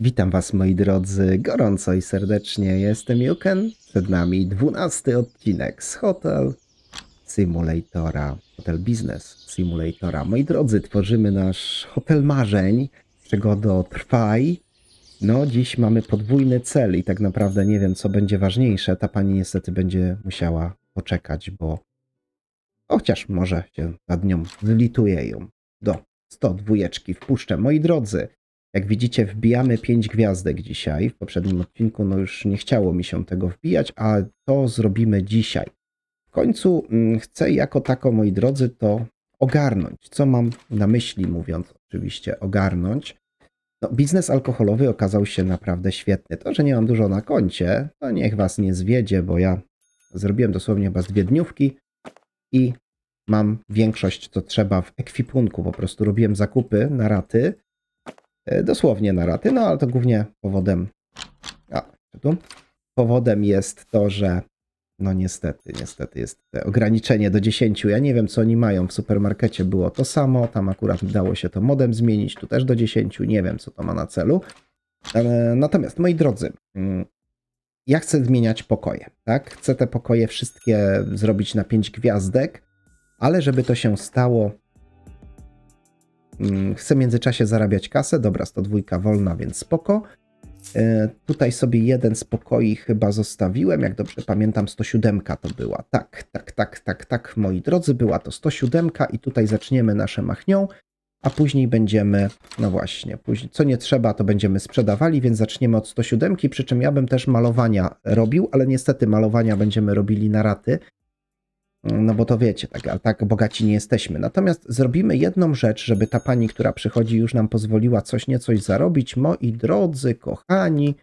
Witam Was, moi drodzy, gorąco i serdecznie. Jestem Juken. Przed nami dwunasty odcinek z Hotel Simulatora, Hotel Business Simulatora. Moi drodzy, tworzymy nasz hotel marzeń, przygodo trwaj. No, dziś mamy podwójny cel i tak naprawdę nie wiem, co będzie ważniejsze. Ta pani niestety będzie musiała poczekać, bo chociaż może się nad nią zlituję ją do 102 wpuszczę. Moi drodzy, jak widzicie, wbijamy 5 gwiazdek dzisiaj. W poprzednim odcinku no już nie chciało mi się tego wbijać, a to zrobimy dzisiaj. W końcu mm, chcę jako tako, moi drodzy, to ogarnąć. Co mam na myśli, mówiąc oczywiście ogarnąć? No, biznes alkoholowy okazał się naprawdę świetny. To, że nie mam dużo na koncie, to niech was nie zwiedzie, bo ja zrobiłem dosłownie chyba z dwie dniówki i mam większość, co trzeba w ekwipunku. Po prostu robiłem zakupy na raty E, dosłownie na raty, no ale to głównie powodem, a, tu, powodem jest to, że no niestety, niestety jest ograniczenie do 10. Ja nie wiem, co oni mają. W supermarkecie było to samo, tam akurat dało się to modem zmienić, tu też do 10. Nie wiem, co to ma na celu. E, natomiast, moi drodzy, mm, ja chcę zmieniać pokoje, tak? Chcę te pokoje wszystkie zrobić na 5 gwiazdek, ale żeby to się stało, Mm, chcę w międzyczasie zarabiać kasę, dobra, 102 wolna, więc spoko. E, tutaj sobie jeden z pokoi chyba zostawiłem, jak dobrze pamiętam, 107 to była. Tak, tak, tak, tak, tak, moi drodzy, była to 107 i tutaj zaczniemy nasze machnią, a później będziemy, no właśnie, później, co nie trzeba, to będziemy sprzedawali, więc zaczniemy od 107, przy czym ja bym też malowania robił, ale niestety malowania będziemy robili na raty, no bo to wiecie, tak, ale tak bogaci nie jesteśmy. Natomiast zrobimy jedną rzecz, żeby ta pani, która przychodzi, już nam pozwoliła coś niecoś zarobić. Moi drodzy, kochani,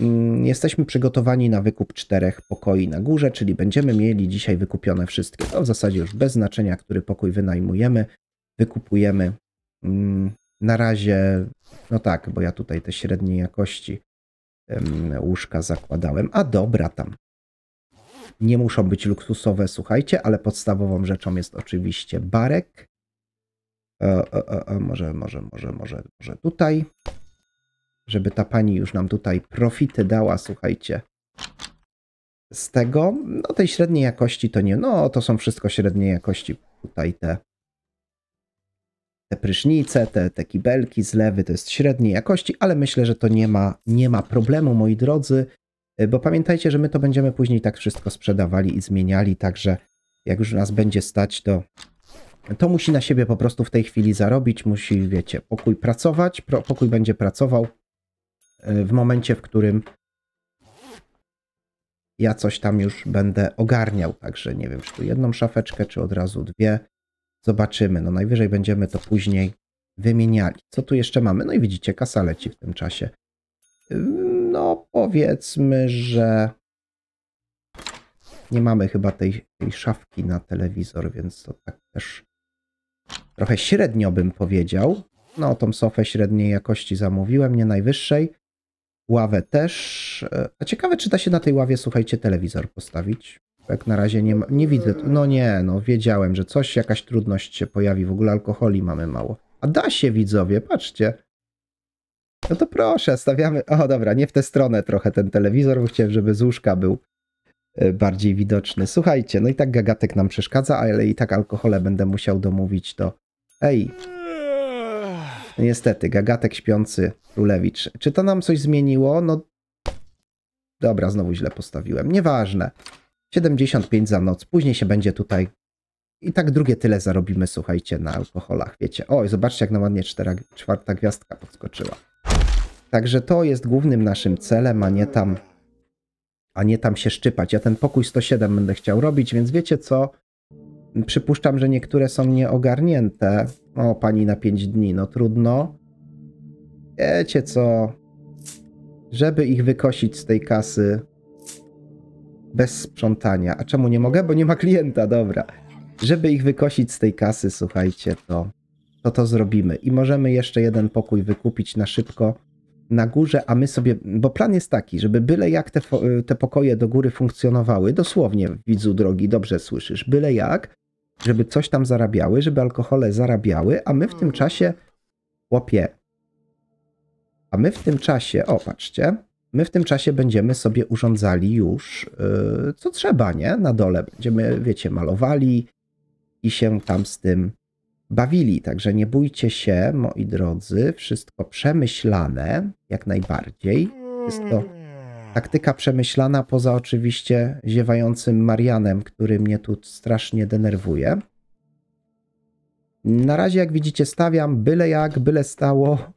mm, jesteśmy przygotowani na wykup czterech pokoi na górze, czyli będziemy mieli dzisiaj wykupione wszystkie. To w zasadzie już bez znaczenia, który pokój wynajmujemy, wykupujemy. Mm, na razie, no tak, bo ja tutaj te średniej jakości łóżka zakładałem. A dobra tam. Nie muszą być luksusowe, słuchajcie, ale podstawową rzeczą jest oczywiście barek. E, e, e, e, może, może, może, może, może tutaj. Żeby ta pani już nam tutaj profity dała, słuchajcie. Z tego, no tej średniej jakości to nie, no to są wszystko średniej jakości. Tutaj te, te prysznice, te, te kibelki, zlewy to jest średniej jakości, ale myślę, że to nie ma, nie ma problemu, moi drodzy. E, bo pamiętajcie, że my to będziemy później tak wszystko sprzedawali i zmieniali, także jak już nas będzie stać, to to musi na siebie po prostu w tej chwili zarobić, musi, wiecie, pokój pracować, pokój będzie pracował e, w momencie, w którym ja coś tam już będę ogarniał, także nie wiem, czy tu jedną szafeczkę, czy od razu dwie, zobaczymy, no najwyżej będziemy to później wymieniali. Co tu jeszcze mamy? No i widzicie, kasa leci w tym czasie no powiedzmy, że nie mamy chyba tej, tej szafki na telewizor, więc to tak też trochę średnio bym powiedział. No, tą sofę średniej jakości zamówiłem, nie najwyższej. Ławę też. E, a ciekawe, czy da się na tej ławie, słuchajcie, telewizor postawić. Jak na razie nie, ma, nie widzę. No nie, no wiedziałem, że coś, jakaś trudność się pojawi. W ogóle alkoholi mamy mało. A da się, widzowie, patrzcie. No to proszę, stawiamy. O, dobra, nie w tę stronę trochę ten telewizor, bo chciałem, żeby z łóżka był e, bardziej widoczny. Słuchajcie, no i tak gagatek nam przeszkadza, ale i tak alkohole będę musiał domówić do. Ej! No niestety, gagatek śpiący królewicz. Czy to nam coś zmieniło? No. Dobra, znowu źle postawiłem. Nieważne. 75 za noc. Później się będzie tutaj. I tak drugie tyle zarobimy, słuchajcie, na alkoholach. Wiecie. Oj, zobaczcie, jak na ładnie czwarta gwiazdka podskoczyła. Także to jest głównym naszym celem, a nie tam, a nie tam się szczypać. Ja ten pokój 107 będę chciał robić, więc wiecie co? Przypuszczam, że niektóre są nieogarnięte. O, pani na 5 dni, no trudno. Wiecie co? Żeby ich wykosić z tej kasy bez sprzątania. A czemu nie mogę? Bo nie ma klienta, dobra. Żeby ich wykosić z tej kasy, słuchajcie, to to, to zrobimy. I możemy jeszcze jeden pokój wykupić na szybko na górze, a my sobie, bo plan jest taki, żeby byle jak te, y, te pokoje do góry funkcjonowały, dosłownie widzu drogi, dobrze słyszysz, byle jak, żeby coś tam zarabiały, żeby alkohole zarabiały, a my w tym mm. czasie, chłopie, a my w tym czasie, o patrzcie, my w tym czasie będziemy sobie urządzali już yy, co trzeba, nie? Na dole będziemy, wiecie, malowali i się tam z tym bawili. Także nie bójcie się, moi drodzy, wszystko przemyślane jak najbardziej. Jest to taktyka przemyślana, poza oczywiście ziewającym Marianem, który mnie tu strasznie denerwuje. Na razie, jak widzicie, stawiam byle jak, byle stało,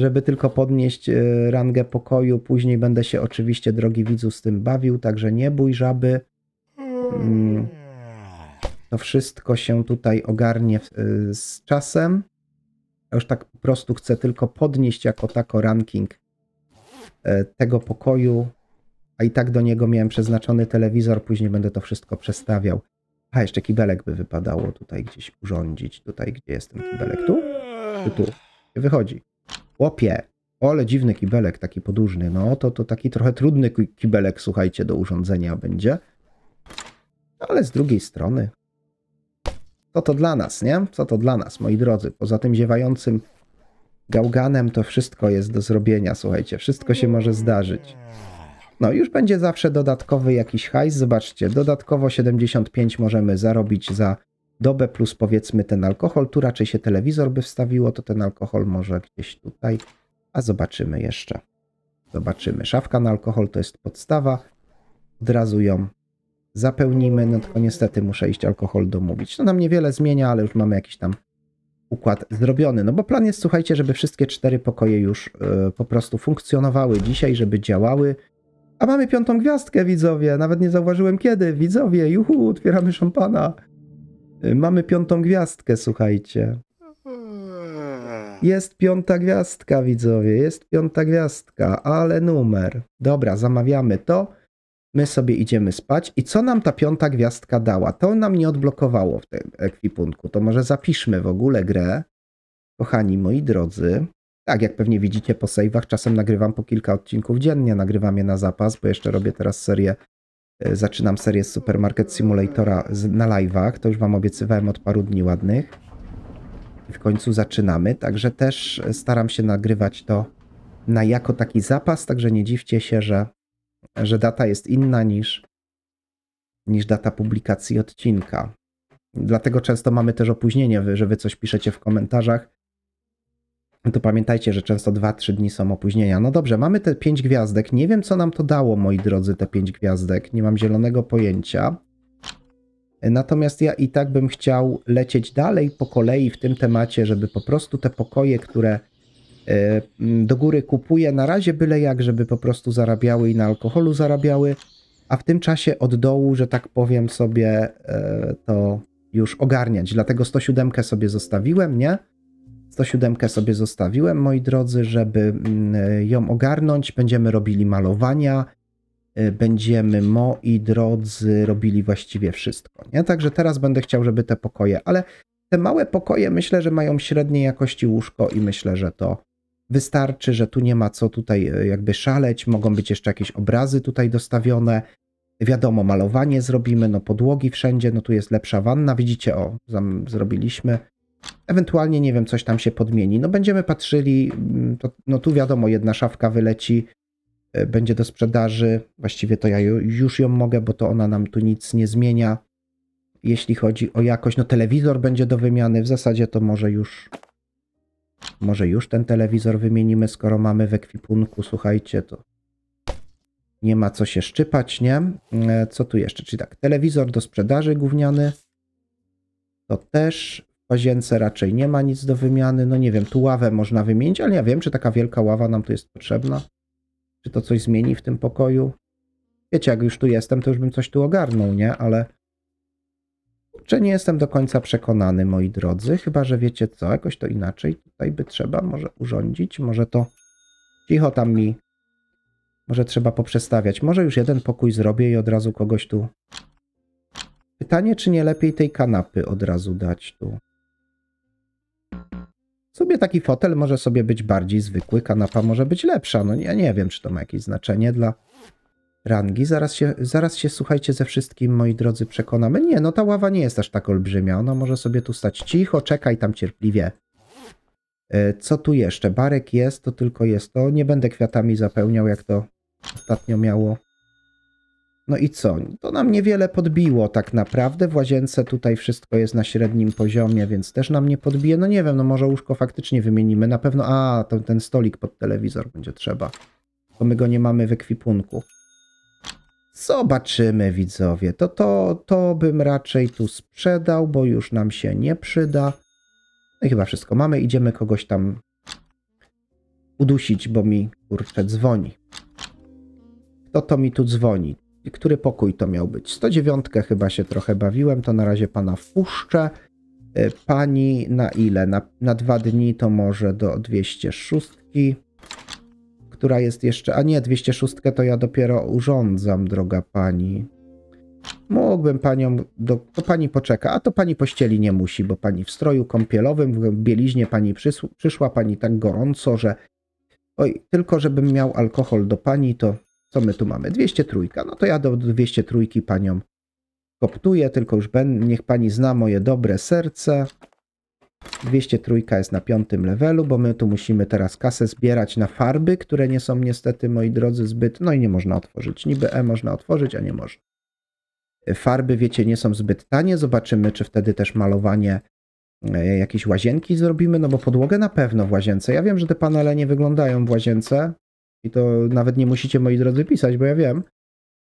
żeby tylko podnieść e, rangę pokoju. Później będę się oczywiście, drogi widzu, z tym bawił, także nie bój żaby. Mm to wszystko się tutaj ogarnie e, z czasem. Ja już tak po prostu chcę tylko podnieść jako tako ranking e, tego pokoju, a i tak do niego miałem przeznaczony telewizor, później będę to wszystko przestawiał. A, jeszcze kibelek by wypadało tutaj gdzieś urządzić. Tutaj, gdzie jest ten kibelek? Tu? Tu, tu? Wychodzi. Łopie! Ole, dziwny kibelek, taki podłużny. No, to, to taki trochę trudny kibelek, słuchajcie, do urządzenia będzie. Ale z drugiej strony, co to dla nas, nie? Co to dla nas, moi drodzy? Poza tym ziewającym gałganem to wszystko jest do zrobienia, słuchajcie. Wszystko się może zdarzyć. No, już będzie zawsze dodatkowy jakiś hajs. Zobaczcie, dodatkowo 75 możemy zarobić za dobę plus powiedzmy ten alkohol. Tu raczej się telewizor by wstawiło, to ten alkohol może gdzieś tutaj. A zobaczymy jeszcze. Zobaczymy. Szafka na alkohol to jest podstawa. Od razu ją zapełnimy, no tylko niestety muszę iść alkohol domówić. To no nam niewiele zmienia, ale już mamy jakiś tam układ zrobiony. No bo plan jest, słuchajcie, żeby wszystkie cztery pokoje już yy, po prostu funkcjonowały dzisiaj, żeby działały. A mamy piątą gwiazdkę, widzowie. Nawet nie zauważyłem kiedy. Widzowie, juhu, otwieramy szampana. Yy, mamy piątą gwiazdkę, słuchajcie. Jest piąta gwiazdka, widzowie. Jest piąta gwiazdka, ale numer. Dobra, zamawiamy to. My sobie idziemy spać. I co nam ta piąta gwiazdka dała? To nam nie odblokowało w tym ekwipunku. To może zapiszmy w ogóle grę. Kochani moi drodzy, tak, jak pewnie widzicie po save'ach, czasem nagrywam po kilka odcinków dziennie, nagrywam je na zapas, bo jeszcze robię teraz serię, e, zaczynam serię z Supermarket Simulatora na live'ach, to już wam obiecywałem od paru dni ładnych. I w końcu zaczynamy, także też staram się nagrywać to na jako taki zapas, także nie dziwcie się, że że data jest inna niż, niż data publikacji odcinka. Dlatego często mamy też opóźnienie, że wy coś piszecie w komentarzach. To pamiętajcie, że często 2-3 dni są opóźnienia. No dobrze, mamy te 5 gwiazdek. Nie wiem, co nam to dało, moi drodzy, te 5 gwiazdek. Nie mam zielonego pojęcia. Natomiast ja i tak bym chciał lecieć dalej po kolei w tym temacie, żeby po prostu te pokoje, które E, mm, do góry kupuje na razie byle jak, żeby po prostu zarabiały i na alkoholu zarabiały, a w tym czasie od dołu, że tak powiem sobie, e, to już ogarniać. Dlatego 107 sobie zostawiłem, nie? 107 sobie zostawiłem, moi drodzy, żeby mm, ją ogarnąć. Będziemy robili malowania, e, będziemy, moi drodzy, robili właściwie wszystko. Nie? Także teraz będę chciał, żeby te pokoje, ale te małe pokoje myślę, że mają średniej jakości łóżko i myślę, że to wystarczy, że tu nie ma co tutaj e, jakby szaleć, mogą być jeszcze jakieś obrazy tutaj dostawione. Wiadomo, malowanie zrobimy, no podłogi wszędzie, no tu jest lepsza wanna, widzicie, o, zrobiliśmy. Ewentualnie, nie wiem, coś tam się podmieni. No będziemy patrzyli, mm, to, no tu wiadomo, jedna szafka wyleci, e, będzie do sprzedaży. Właściwie to ja już ją mogę, bo to ona nam tu nic nie zmienia. Jeśli chodzi o jakość, no telewizor będzie do wymiany, w zasadzie to może już może już ten telewizor wymienimy, skoro mamy w ekwipunku, słuchajcie, to nie ma co się szczypać, nie? E, co tu jeszcze? Czyli tak, telewizor do sprzedaży gówniany, to też w łazience raczej nie ma nic do wymiany. No nie wiem, tu ławę można wymienić, ale ja wiem, czy taka wielka ława nam tu jest potrzebna. Czy to coś zmieni w tym pokoju? Wiecie, jak już tu jestem, to już bym coś tu ogarnął, nie? Ale Kurczę, nie jestem do końca przekonany, moi drodzy, chyba że wiecie co, jakoś to inaczej tutaj by trzeba może urządzić, może to... Cicho tam mi. Może trzeba poprzestawiać. Może już jeden pokój zrobię i od razu kogoś tu... Pytanie, czy nie lepiej tej kanapy od razu dać tu. Sobie taki fotel może sobie być bardziej zwykły, kanapa może być lepsza. No ja nie wiem, czy to ma jakieś znaczenie dla rangi. Zaraz się, zaraz się słuchajcie ze wszystkim, moi drodzy, przekonamy. Nie, no ta ława nie jest aż tak olbrzymia. Ona może sobie tu stać cicho, czekaj tam cierpliwie. E, co tu jeszcze? Barek jest, to tylko jest to. Nie będę kwiatami zapełniał, jak to ostatnio miało. No i co? To nam niewiele podbiło tak naprawdę. W łazience tutaj wszystko jest na średnim poziomie, więc też nam nie podbije. No nie wiem, no może łóżko faktycznie wymienimy. Na pewno... A, to ten stolik pod telewizor będzie trzeba. Bo my go nie mamy w ekwipunku. Zobaczymy, widzowie. To, to, to bym raczej tu sprzedał, bo już nam się nie przyda. No i chyba wszystko mamy. Idziemy kogoś tam udusić, bo mi kurczę dzwoni. Kto to mi tu dzwoni? I który pokój to miał być? 109 chyba się trochę bawiłem, to na razie pana wpuszczę. Y, pani na ile? Na, na dwa dni to może do 206 która jest jeszcze. A nie, 206 to ja dopiero urządzam, droga pani. Mógłbym panią. Do, to pani poczeka, a to pani pościeli nie musi, bo pani w stroju kąpielowym, w bieliźnie pani przysł, przyszła, pani tak gorąco, że. Oj, tylko żebym miał alkohol do pani, to co my tu mamy? 203. No to ja do 203 panią koptuję, tylko już ben, niech pani zna moje dobre serce. 203 jest na piątym levelu, bo my tu musimy teraz kasę zbierać na farby, które nie są niestety, moi drodzy, zbyt... No i nie można otworzyć. Niby E można otworzyć, a nie można. Y, farby, wiecie, nie są zbyt tanie. Zobaczymy, czy wtedy też malowanie y, jakieś łazienki zrobimy, no bo podłogę na pewno w łazience. Ja wiem, że te panele nie wyglądają w łazience i to nawet nie musicie, moi drodzy, pisać, bo ja wiem.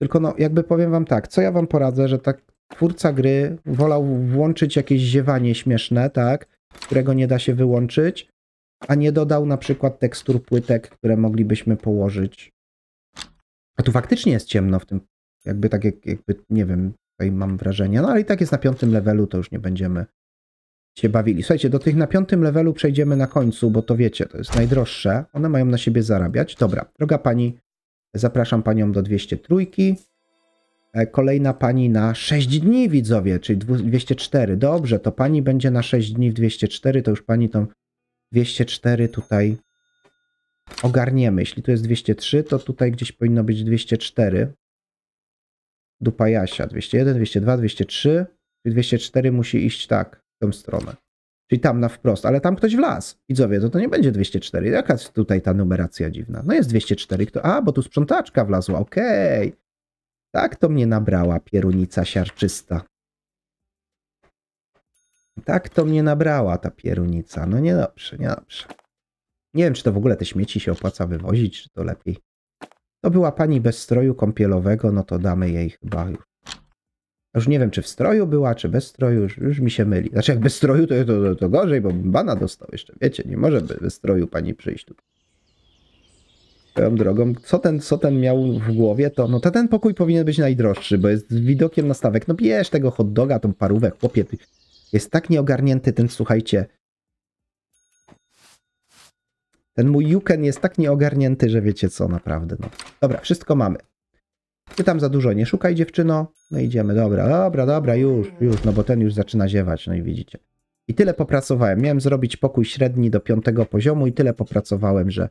Tylko no, jakby powiem wam tak, co ja wam poradzę, że tak twórca gry wolał włączyć jakieś ziewanie śmieszne, tak, którego nie da się wyłączyć, a nie dodał na przykład tekstur płytek, które moglibyśmy położyć. A tu faktycznie jest ciemno w tym, jakby tak jak, jakby, nie wiem, tutaj mam wrażenie, no ale i tak jest na piątym levelu, to już nie będziemy się bawili. Słuchajcie, do tych na piątym levelu przejdziemy na końcu, bo to wiecie, to jest najdroższe. One mają na siebie zarabiać. Dobra, droga pani, zapraszam panią do 203. E, kolejna pani na 6 dni, widzowie, czyli 204. Dobrze, to pani będzie na 6 dni w 204, to już pani tą 204 tutaj ogarniemy. Jeśli tu jest 203, to tutaj gdzieś powinno być 204. Dupa Jasia, 201, 202, 203. Czyli 204 musi iść tak, w tą stronę. Czyli tam na wprost, ale tam ktoś wlazł. Widzowie, to to nie będzie 204. Jaka jest tutaj ta numeracja dziwna? No jest 204. Kto... A, bo tu sprzątaczka wlazła, okej. Okay. Tak to mnie nabrała pierunica siarczysta. Tak to mnie nabrała ta pierunica. No nie dobrze, Nie dobrze. Nie wiem, czy to w ogóle te śmieci się opłaca wywozić, czy to lepiej. To była pani bez stroju kąpielowego, no to damy jej chyba już. Już nie wiem, czy w stroju była, czy bez stroju, już, już mi się myli. Znaczy, jak bez stroju, to, to, to, to gorzej, bo bana dostał jeszcze, wiecie, nie może bez stroju pani przyjść tutaj. Swoją drogą, co ten, co ten miał w głowie, to no to ten pokój powinien być najdroższy, bo jest widokiem na stawek. No bierz tego hot doga, tą parówę, chłopie. Jest tak nieogarnięty ten, słuchajcie. Ten mój Juken jest tak nieogarnięty, że wiecie co, naprawdę. No. Dobra, wszystko mamy. Ty tam za dużo nie szukaj, dziewczyno. No idziemy, dobra, dobra, dobra, już, już, no bo ten już zaczyna ziewać, no i widzicie. I tyle popracowałem. Miałem zrobić pokój średni do piątego poziomu i tyle popracowałem, że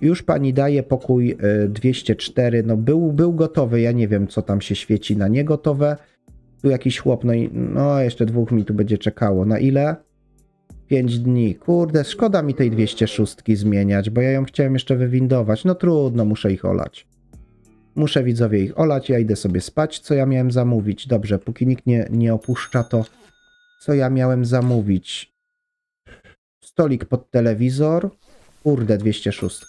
już pani daje pokój 204, e, no był, był gotowy, ja nie wiem co tam się świeci na niegotowe. Tu jakiś chłop, no i no jeszcze dwóch mi tu będzie czekało. Na ile? 5 dni. Kurde, szkoda mi tej 206 zmieniać, bo ja ją chciałem jeszcze wywindować. No trudno, muszę ich olać. Muszę widzowie ich olać, ja idę sobie spać, co ja miałem zamówić. Dobrze, póki nikt nie, nie opuszcza, to co ja miałem zamówić? Stolik pod telewizor. Kurde, 206.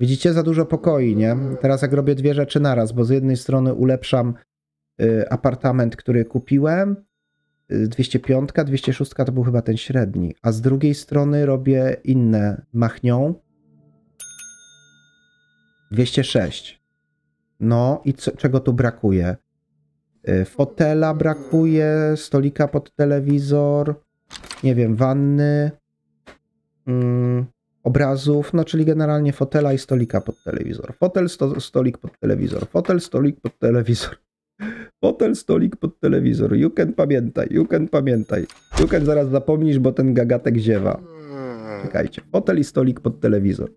Widzicie, za dużo pokoi, nie? Teraz jak robię dwie rzeczy naraz, bo z jednej strony ulepszam y, apartament, który kupiłem, y, 205, 206 to był chyba ten średni, a z drugiej strony robię inne machnią, 206. No i co, czego tu brakuje? Y, fotela brakuje, stolika pod telewizor, nie wiem, wanny, Mm, obrazów, no czyli generalnie fotela i stolika pod telewizor. Fotel, sto, stolik pod telewizor. Fotel, stolik pod telewizor. Fotel, stolik pod telewizor. You can pamiętaj, you can pamiętaj. You can zaraz zapomnisz, bo ten gagatek ziewa. Czekajcie. Fotel i stolik pod telewizor.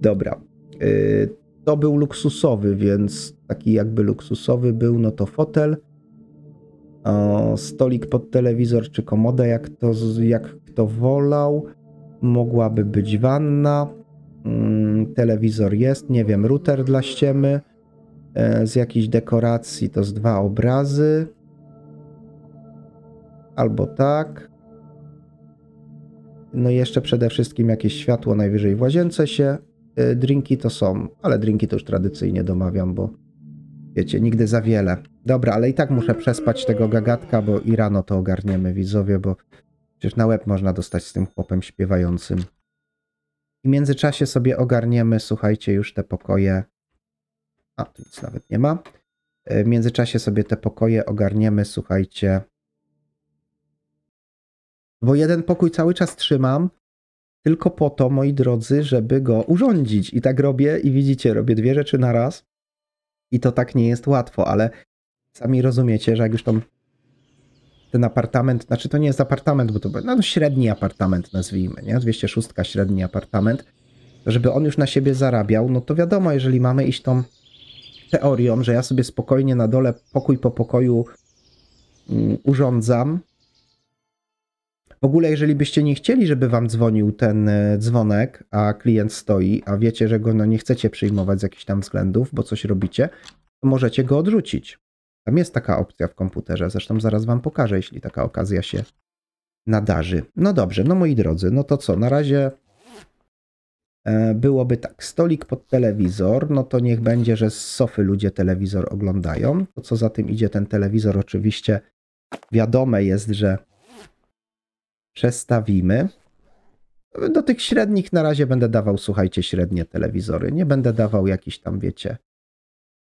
Dobra. Yy, to był luksusowy, więc taki jakby luksusowy był, no to fotel. O, stolik pod telewizor czy komoda, jak, to, jak kto wolał mogłaby być wanna, mm, telewizor jest, nie wiem, router dla ściemy, e, z jakiejś dekoracji to z dwa obrazy, albo tak. No i jeszcze przede wszystkim jakieś światło najwyżej w łazience się. E, drinki to są, ale drinki to już tradycyjnie domawiam, bo wiecie, nigdy za wiele. Dobra, ale i tak muszę przespać tego gagatka, bo i rano to ogarniemy widzowie, bo Przecież na łeb można dostać z tym chłopem śpiewającym. I w międzyczasie sobie ogarniemy, słuchajcie, już te pokoje. A, tu nic nawet nie ma. E, w międzyczasie sobie te pokoje ogarniemy, słuchajcie. Bo jeden pokój cały czas trzymam, tylko po to, moi drodzy, żeby go urządzić. I tak robię, i widzicie, robię dwie rzeczy na raz. I to tak nie jest łatwo, ale sami rozumiecie, że jak już tą ten apartament, znaczy to nie jest apartament, bo to był no, średni apartament nazwijmy, nie? 206 średni apartament, żeby on już na siebie zarabiał, no to wiadomo, jeżeli mamy iść tą teorią, że ja sobie spokojnie na dole pokój po pokoju mm, urządzam. W ogóle, jeżeli byście nie chcieli, żeby wam dzwonił ten e, dzwonek, a klient stoi, a wiecie, że go no, nie chcecie przyjmować z jakichś tam względów, bo coś robicie, to możecie go odrzucić. Tam jest taka opcja w komputerze, zresztą zaraz Wam pokażę, jeśli taka okazja się nadarzy. No dobrze, no moi drodzy, no to co, na razie e, byłoby tak, stolik pod telewizor, no to niech będzie, że z sofy ludzie telewizor oglądają. To co za tym idzie, ten telewizor oczywiście wiadome jest, że przestawimy. Do tych średnich na razie będę dawał, słuchajcie, średnie telewizory. Nie będę dawał jakichś tam, wiecie,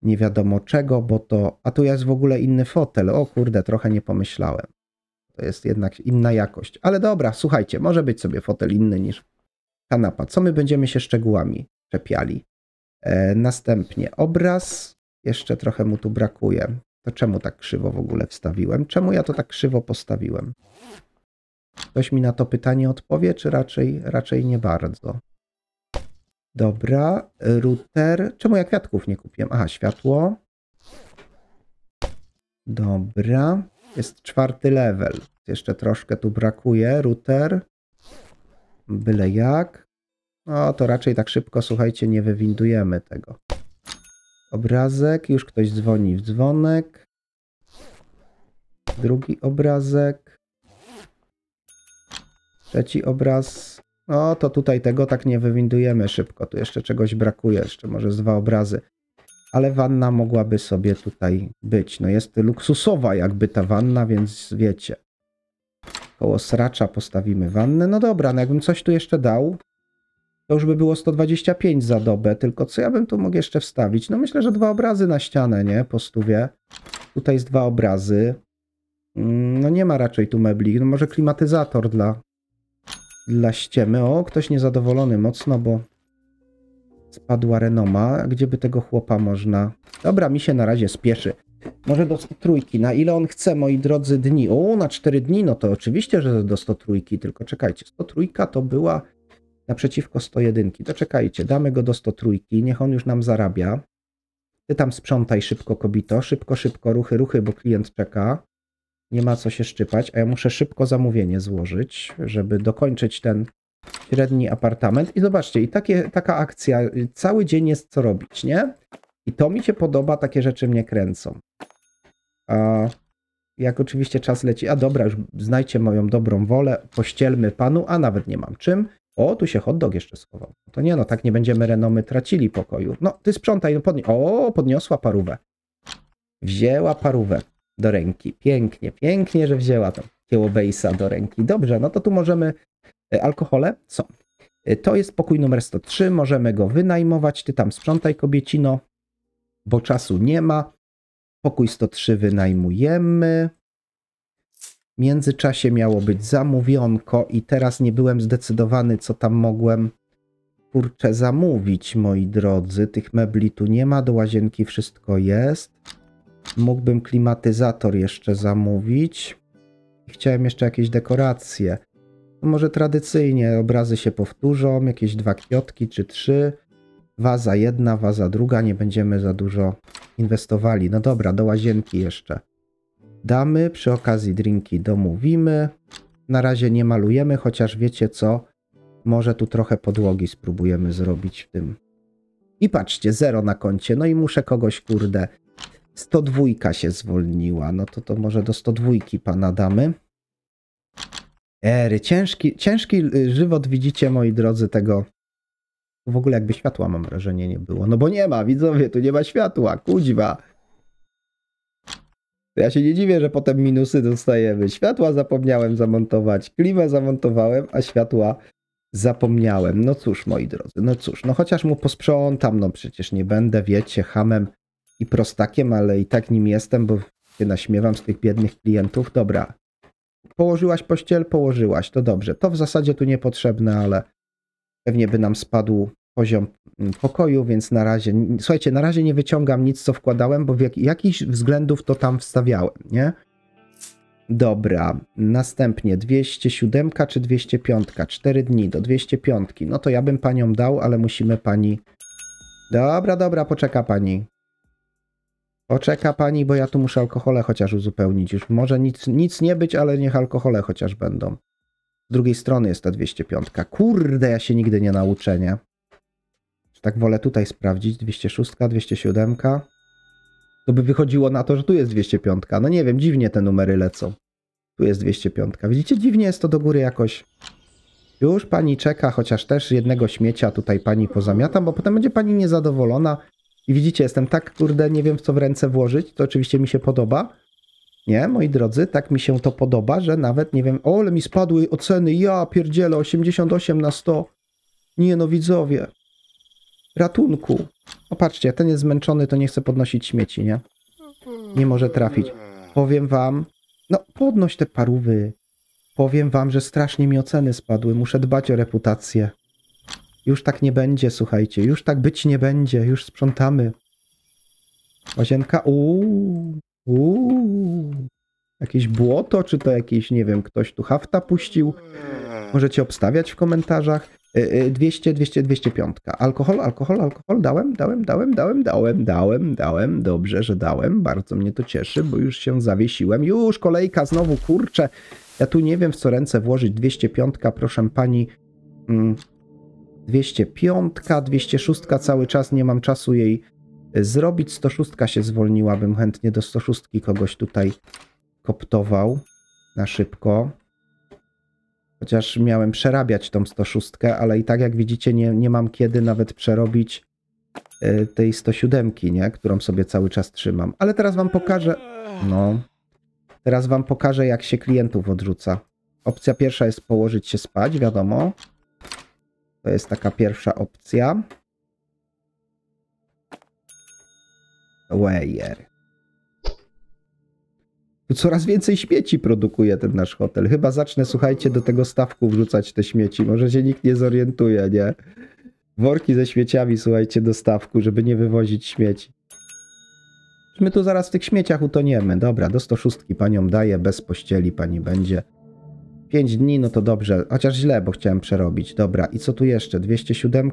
nie wiadomo czego, bo to. A tu jest w ogóle inny fotel. O kurde, trochę nie pomyślałem. To jest jednak inna jakość. Ale dobra, słuchajcie, może być sobie fotel inny niż kanapa. Co my będziemy się szczegółami czepiali? E, następnie obraz. Jeszcze trochę mu tu brakuje. To czemu tak krzywo w ogóle wstawiłem? Czemu ja to tak krzywo postawiłem? Ktoś mi na to pytanie odpowie, czy raczej, raczej nie bardzo? Dobra, router. Czemu ja kwiatków nie kupiłem? Aha, światło. Dobra. Jest czwarty level. Jeszcze troszkę tu brakuje. Router. Byle jak. No to raczej tak szybko, słuchajcie, nie wywindujemy tego. Obrazek. Już ktoś dzwoni w dzwonek. Drugi obrazek. Trzeci obraz. No to tutaj tego tak nie wywindujemy szybko. Tu jeszcze czegoś brakuje, jeszcze może z dwa obrazy. Ale wanna mogłaby sobie tutaj być. No jest luksusowa jakby ta wanna, więc wiecie. Koło sracza postawimy wannę. No dobra, no jakbym coś tu jeszcze dał, to już by było 125 za dobę. Tylko co ja bym tu mógł jeszcze wstawić? No myślę, że dwa obrazy na ścianę, nie? Po stówie. Tutaj jest dwa obrazy. Mm, no nie ma raczej tu mebli. No może klimatyzator dla dla ściemy. O, ktoś niezadowolony mocno, bo spadła renoma. Gdzieby tego chłopa można... Dobra, mi się na razie spieszy. Może do 100 trójki. Na ile on chce, moi drodzy, dni? O, na 4 dni, no to oczywiście, że do 100 trójki. Tylko czekajcie, 100 trójka to była naprzeciwko 101. To czekajcie, damy go do 100 trójki. Niech on już nam zarabia. Ty tam sprzątaj szybko, kobito. Szybko, szybko, ruchy, ruchy, bo klient czeka nie ma co się szczypać, a ja muszę szybko zamówienie złożyć, żeby dokończyć ten średni apartament. I zobaczcie, i takie, taka akcja, y, cały dzień jest co robić, nie? I to mi się podoba, takie rzeczy mnie kręcą. A jak oczywiście czas leci, a dobra, już znajcie moją dobrą wolę, pościelmy panu, a nawet nie mam czym. O, tu się hot dog jeszcze schował. No to nie no, tak nie będziemy renomy tracili pokoju. No, ty sprzątaj, no podnie... O, podniosła parówę. Wzięła parówę do ręki. Pięknie, pięknie, że wzięła to kiełobejsa do ręki. Dobrze, no to tu możemy... E, alkohole co? E, to jest pokój numer 103, możemy go wynajmować. Ty tam sprzątaj kobiecino, bo czasu nie ma. Pokój 103 wynajmujemy. W międzyczasie miało być zamówionko i teraz nie byłem zdecydowany, co tam mogłem kurczę zamówić, moi drodzy. Tych mebli tu nie ma, do łazienki wszystko jest. Mógłbym klimatyzator jeszcze zamówić. Chciałem jeszcze jakieś dekoracje. może tradycyjnie obrazy się powtórzą, jakieś dwa kwiatki czy trzy. Waza jedna, waza druga, nie będziemy za dużo inwestowali. No dobra, do łazienki jeszcze. Damy, przy okazji drinki domówimy. Na razie nie malujemy, chociaż wiecie co, może tu trochę podłogi spróbujemy zrobić w tym. I patrzcie, zero na koncie. No i muszę kogoś, kurde, 102 się zwolniła, no to to może do 102 pana damy. Ery, ciężki, ciężki y, żywot widzicie, moi drodzy, tego w ogóle jakby światła mam wrażenie nie było. No bo nie ma, widzowie, tu nie ma światła, kuźwa. Ja się nie dziwię, że potem minusy dostajemy. Światła zapomniałem zamontować, klimę zamontowałem, a światła zapomniałem. No cóż, moi drodzy, no cóż, no chociaż mu posprzątam, no przecież nie będę, wiecie, hamem i prostakiem, ale i tak nim jestem, bo się naśmiewam z tych biednych klientów. Dobra, położyłaś pościel, położyłaś, to dobrze. To w zasadzie tu niepotrzebne, ale pewnie by nam spadł poziom mm, pokoju, więc na razie, słuchajcie, na razie nie wyciągam nic, co wkładałem, bo w jak, jakichś względów to tam wstawiałem, nie? Dobra, następnie 207 czy 205? 4 dni do 205. No to ja bym panią dał, ale musimy pani. Dobra, dobra, poczeka pani. Oczeka pani, bo ja tu muszę alkohole chociaż uzupełnić. Już może nic, nic nie być, ale niech alkohole chociaż będą. Z drugiej strony jest ta 205. Kurde, ja się nigdy nie nauczę, nie? Tak wolę tutaj sprawdzić. 206, 207. To by wychodziło na to, że tu jest 205. No nie wiem, dziwnie te numery lecą. Tu jest 205. Widzicie, dziwnie jest to do góry jakoś. Już pani czeka, chociaż też jednego śmiecia tutaj pani pozamiatam, bo potem będzie pani niezadowolona. I widzicie, jestem tak, kurde, nie wiem w co w ręce włożyć. To oczywiście mi się podoba. Nie, moi drodzy, tak mi się to podoba, że nawet nie wiem, o, ale mi spadły oceny, ja pierdzielę, 88 na 100. Nie no, widzowie. Ratunku. Opatrzcie, no, ten jest zmęczony, to nie chce podnosić śmieci, nie? Nie może trafić. Powiem wam, no podnoś te parówy. Powiem wam, że strasznie mi oceny spadły, muszę dbać o reputację. Już tak nie będzie, słuchajcie, już tak być nie będzie, już sprzątamy. Łazienka, uuu, uuu. Jakieś błoto, czy to jakiś, nie wiem, ktoś tu hafta puścił? Możecie obstawiać w komentarzach. 200, 200, 205. Alkohol, alkohol, alkohol. Dałem, dałem, dałem, dałem, dałem, dałem, dałem. Dobrze, że dałem. Bardzo mnie to cieszy, bo już się zawiesiłem. Już kolejka znowu, kurczę. Ja tu nie wiem, w co ręce włożyć. 205, proszę pani. Mm. 205, 206 cały czas, nie mam czasu jej e, zrobić. 106 się zwolniła, bym chętnie do 106 kogoś tutaj koptował na szybko. Chociaż miałem przerabiać tą 106, ale i tak jak widzicie nie, nie mam kiedy nawet przerobić e, tej 107, nie? którą sobie cały czas trzymam. Ale teraz wam pokażę... No... Teraz wam pokażę jak się klientów odrzuca. Opcja pierwsza jest położyć się spać, wiadomo. To jest taka pierwsza opcja. Layer. Tu coraz więcej śmieci produkuje ten nasz hotel. Chyba zacznę, słuchajcie, do tego stawku wrzucać te śmieci. Może się nikt nie zorientuje, nie? Worki ze śmieciami, słuchajcie, do stawku, żeby nie wywozić śmieci. My tu zaraz w tych śmieciach utoniemy. Dobra, do 106 panią daję, bez pościeli pani będzie. 5 dni, no to dobrze, chociaż źle, bo chciałem przerobić. Dobra, i co tu jeszcze? 207?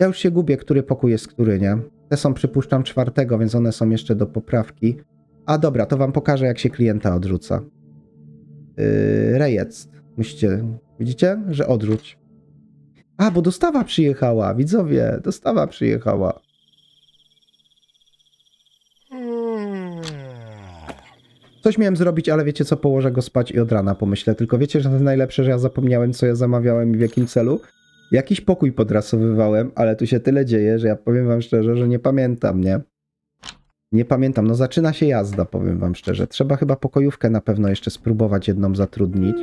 Ja już się gubię, który pokój jest który, nie? Te są, przypuszczam, czwartego, więc one są jeszcze do poprawki. A dobra, to wam pokażę, jak się klienta odrzuca. Yy, rejestr. Musicie, widzicie, że odrzuć. A, bo dostawa przyjechała, widzowie, dostawa przyjechała. Coś miałem zrobić, ale wiecie co, położę go spać i od rana pomyślę. Tylko wiecie, że to najlepsze, że ja zapomniałem, co ja zamawiałem i w jakim celu. Jakiś pokój podrasowywałem, ale tu się tyle dzieje, że ja powiem wam szczerze, że nie pamiętam, nie? Nie pamiętam. No zaczyna się jazda, powiem wam szczerze. Trzeba chyba pokojówkę na pewno jeszcze spróbować jedną zatrudnić.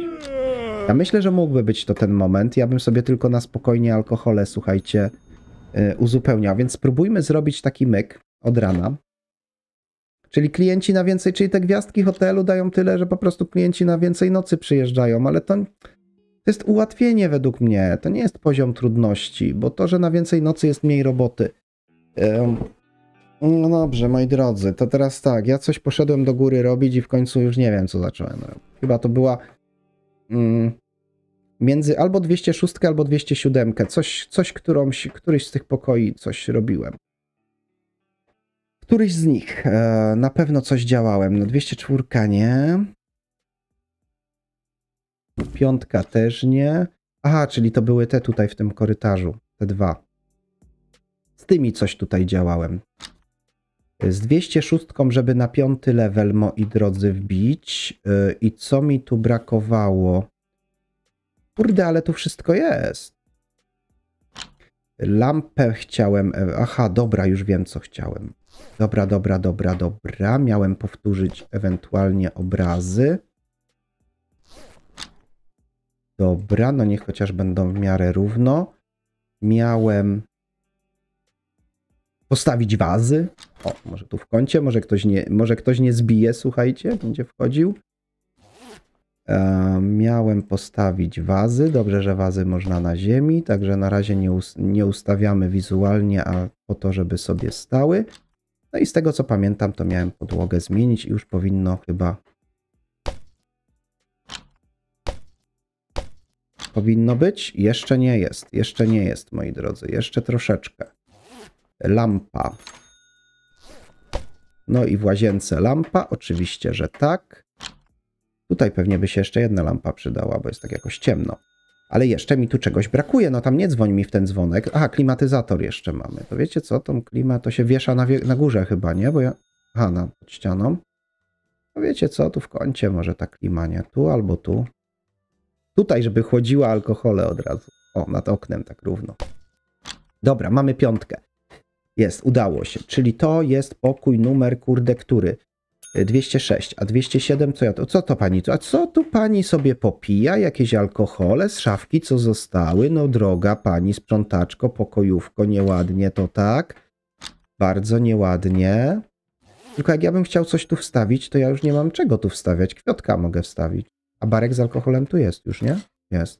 Ja myślę, że mógłby być to ten moment. Ja bym sobie tylko na spokojnie alkohole, słuchajcie, y, uzupełniał. Więc spróbujmy zrobić taki myk od rana. Czyli klienci na więcej, czyli te gwiazdki hotelu dają tyle, że po prostu klienci na więcej nocy przyjeżdżają, ale to, to jest ułatwienie według mnie, to nie jest poziom trudności, bo to, że na więcej nocy jest mniej roboty. No dobrze, moi drodzy, to teraz tak, ja coś poszedłem do góry robić i w końcu już nie wiem, co zacząłem robić. Chyba to była mm, między albo 206, albo 207, coś, coś którąś, któryś z tych pokoi coś robiłem któryś z nich. E, na pewno coś działałem. No 204 nie. Piątka też nie. Aha, czyli to były te tutaj w tym korytarzu. Te dwa. Z tymi coś tutaj działałem. Z 206, żeby na piąty level, moi drodzy, wbić. E, I co mi tu brakowało? Kurde, ale tu wszystko jest. Lampę chciałem... E, aha, dobra, już wiem, co chciałem. Dobra, dobra, dobra, dobra. Miałem powtórzyć ewentualnie obrazy. Dobra, no niech chociaż będą w miarę równo. Miałem postawić wazy. O, może tu w kącie, może ktoś nie, może ktoś nie zbije, słuchajcie, będzie wchodził. E, miałem postawić wazy. Dobrze, że wazy można na ziemi, także na razie nie, us nie ustawiamy wizualnie, a po to, żeby sobie stały. No i z tego co pamiętam, to miałem podłogę zmienić i już powinno chyba... Powinno być? Jeszcze nie jest. Jeszcze nie jest, moi drodzy. Jeszcze troszeczkę. Lampa. No i w łazience lampa. Oczywiście, że tak. Tutaj pewnie by się jeszcze jedna lampa przydała, bo jest tak jakoś ciemno ale jeszcze mi tu czegoś brakuje, no tam nie dzwoń mi w ten dzwonek. Aha, klimatyzator jeszcze mamy. To wiecie co, tą klima to się wiesza na, wie na górze chyba, nie? Bo ja... Aha, nad ścianą. No wiecie co, tu w kącie może ta klima, nie? Tu albo tu. Tutaj, żeby chłodziła alkohole od razu. O, nad oknem tak równo. Dobra, mamy piątkę. Jest, udało się. Czyli to jest pokój numer, kurde, który? 206, a 207 co ja to, co to pani, a co tu pani sobie popija, jakieś alkohole z szafki, co zostały, no droga pani sprzątaczko, pokojówko, nieładnie to tak, bardzo nieładnie, tylko jak ja bym chciał coś tu wstawić, to ja już nie mam czego tu wstawiać, kwiatka mogę wstawić, a barek z alkoholem tu jest już, nie? Jest.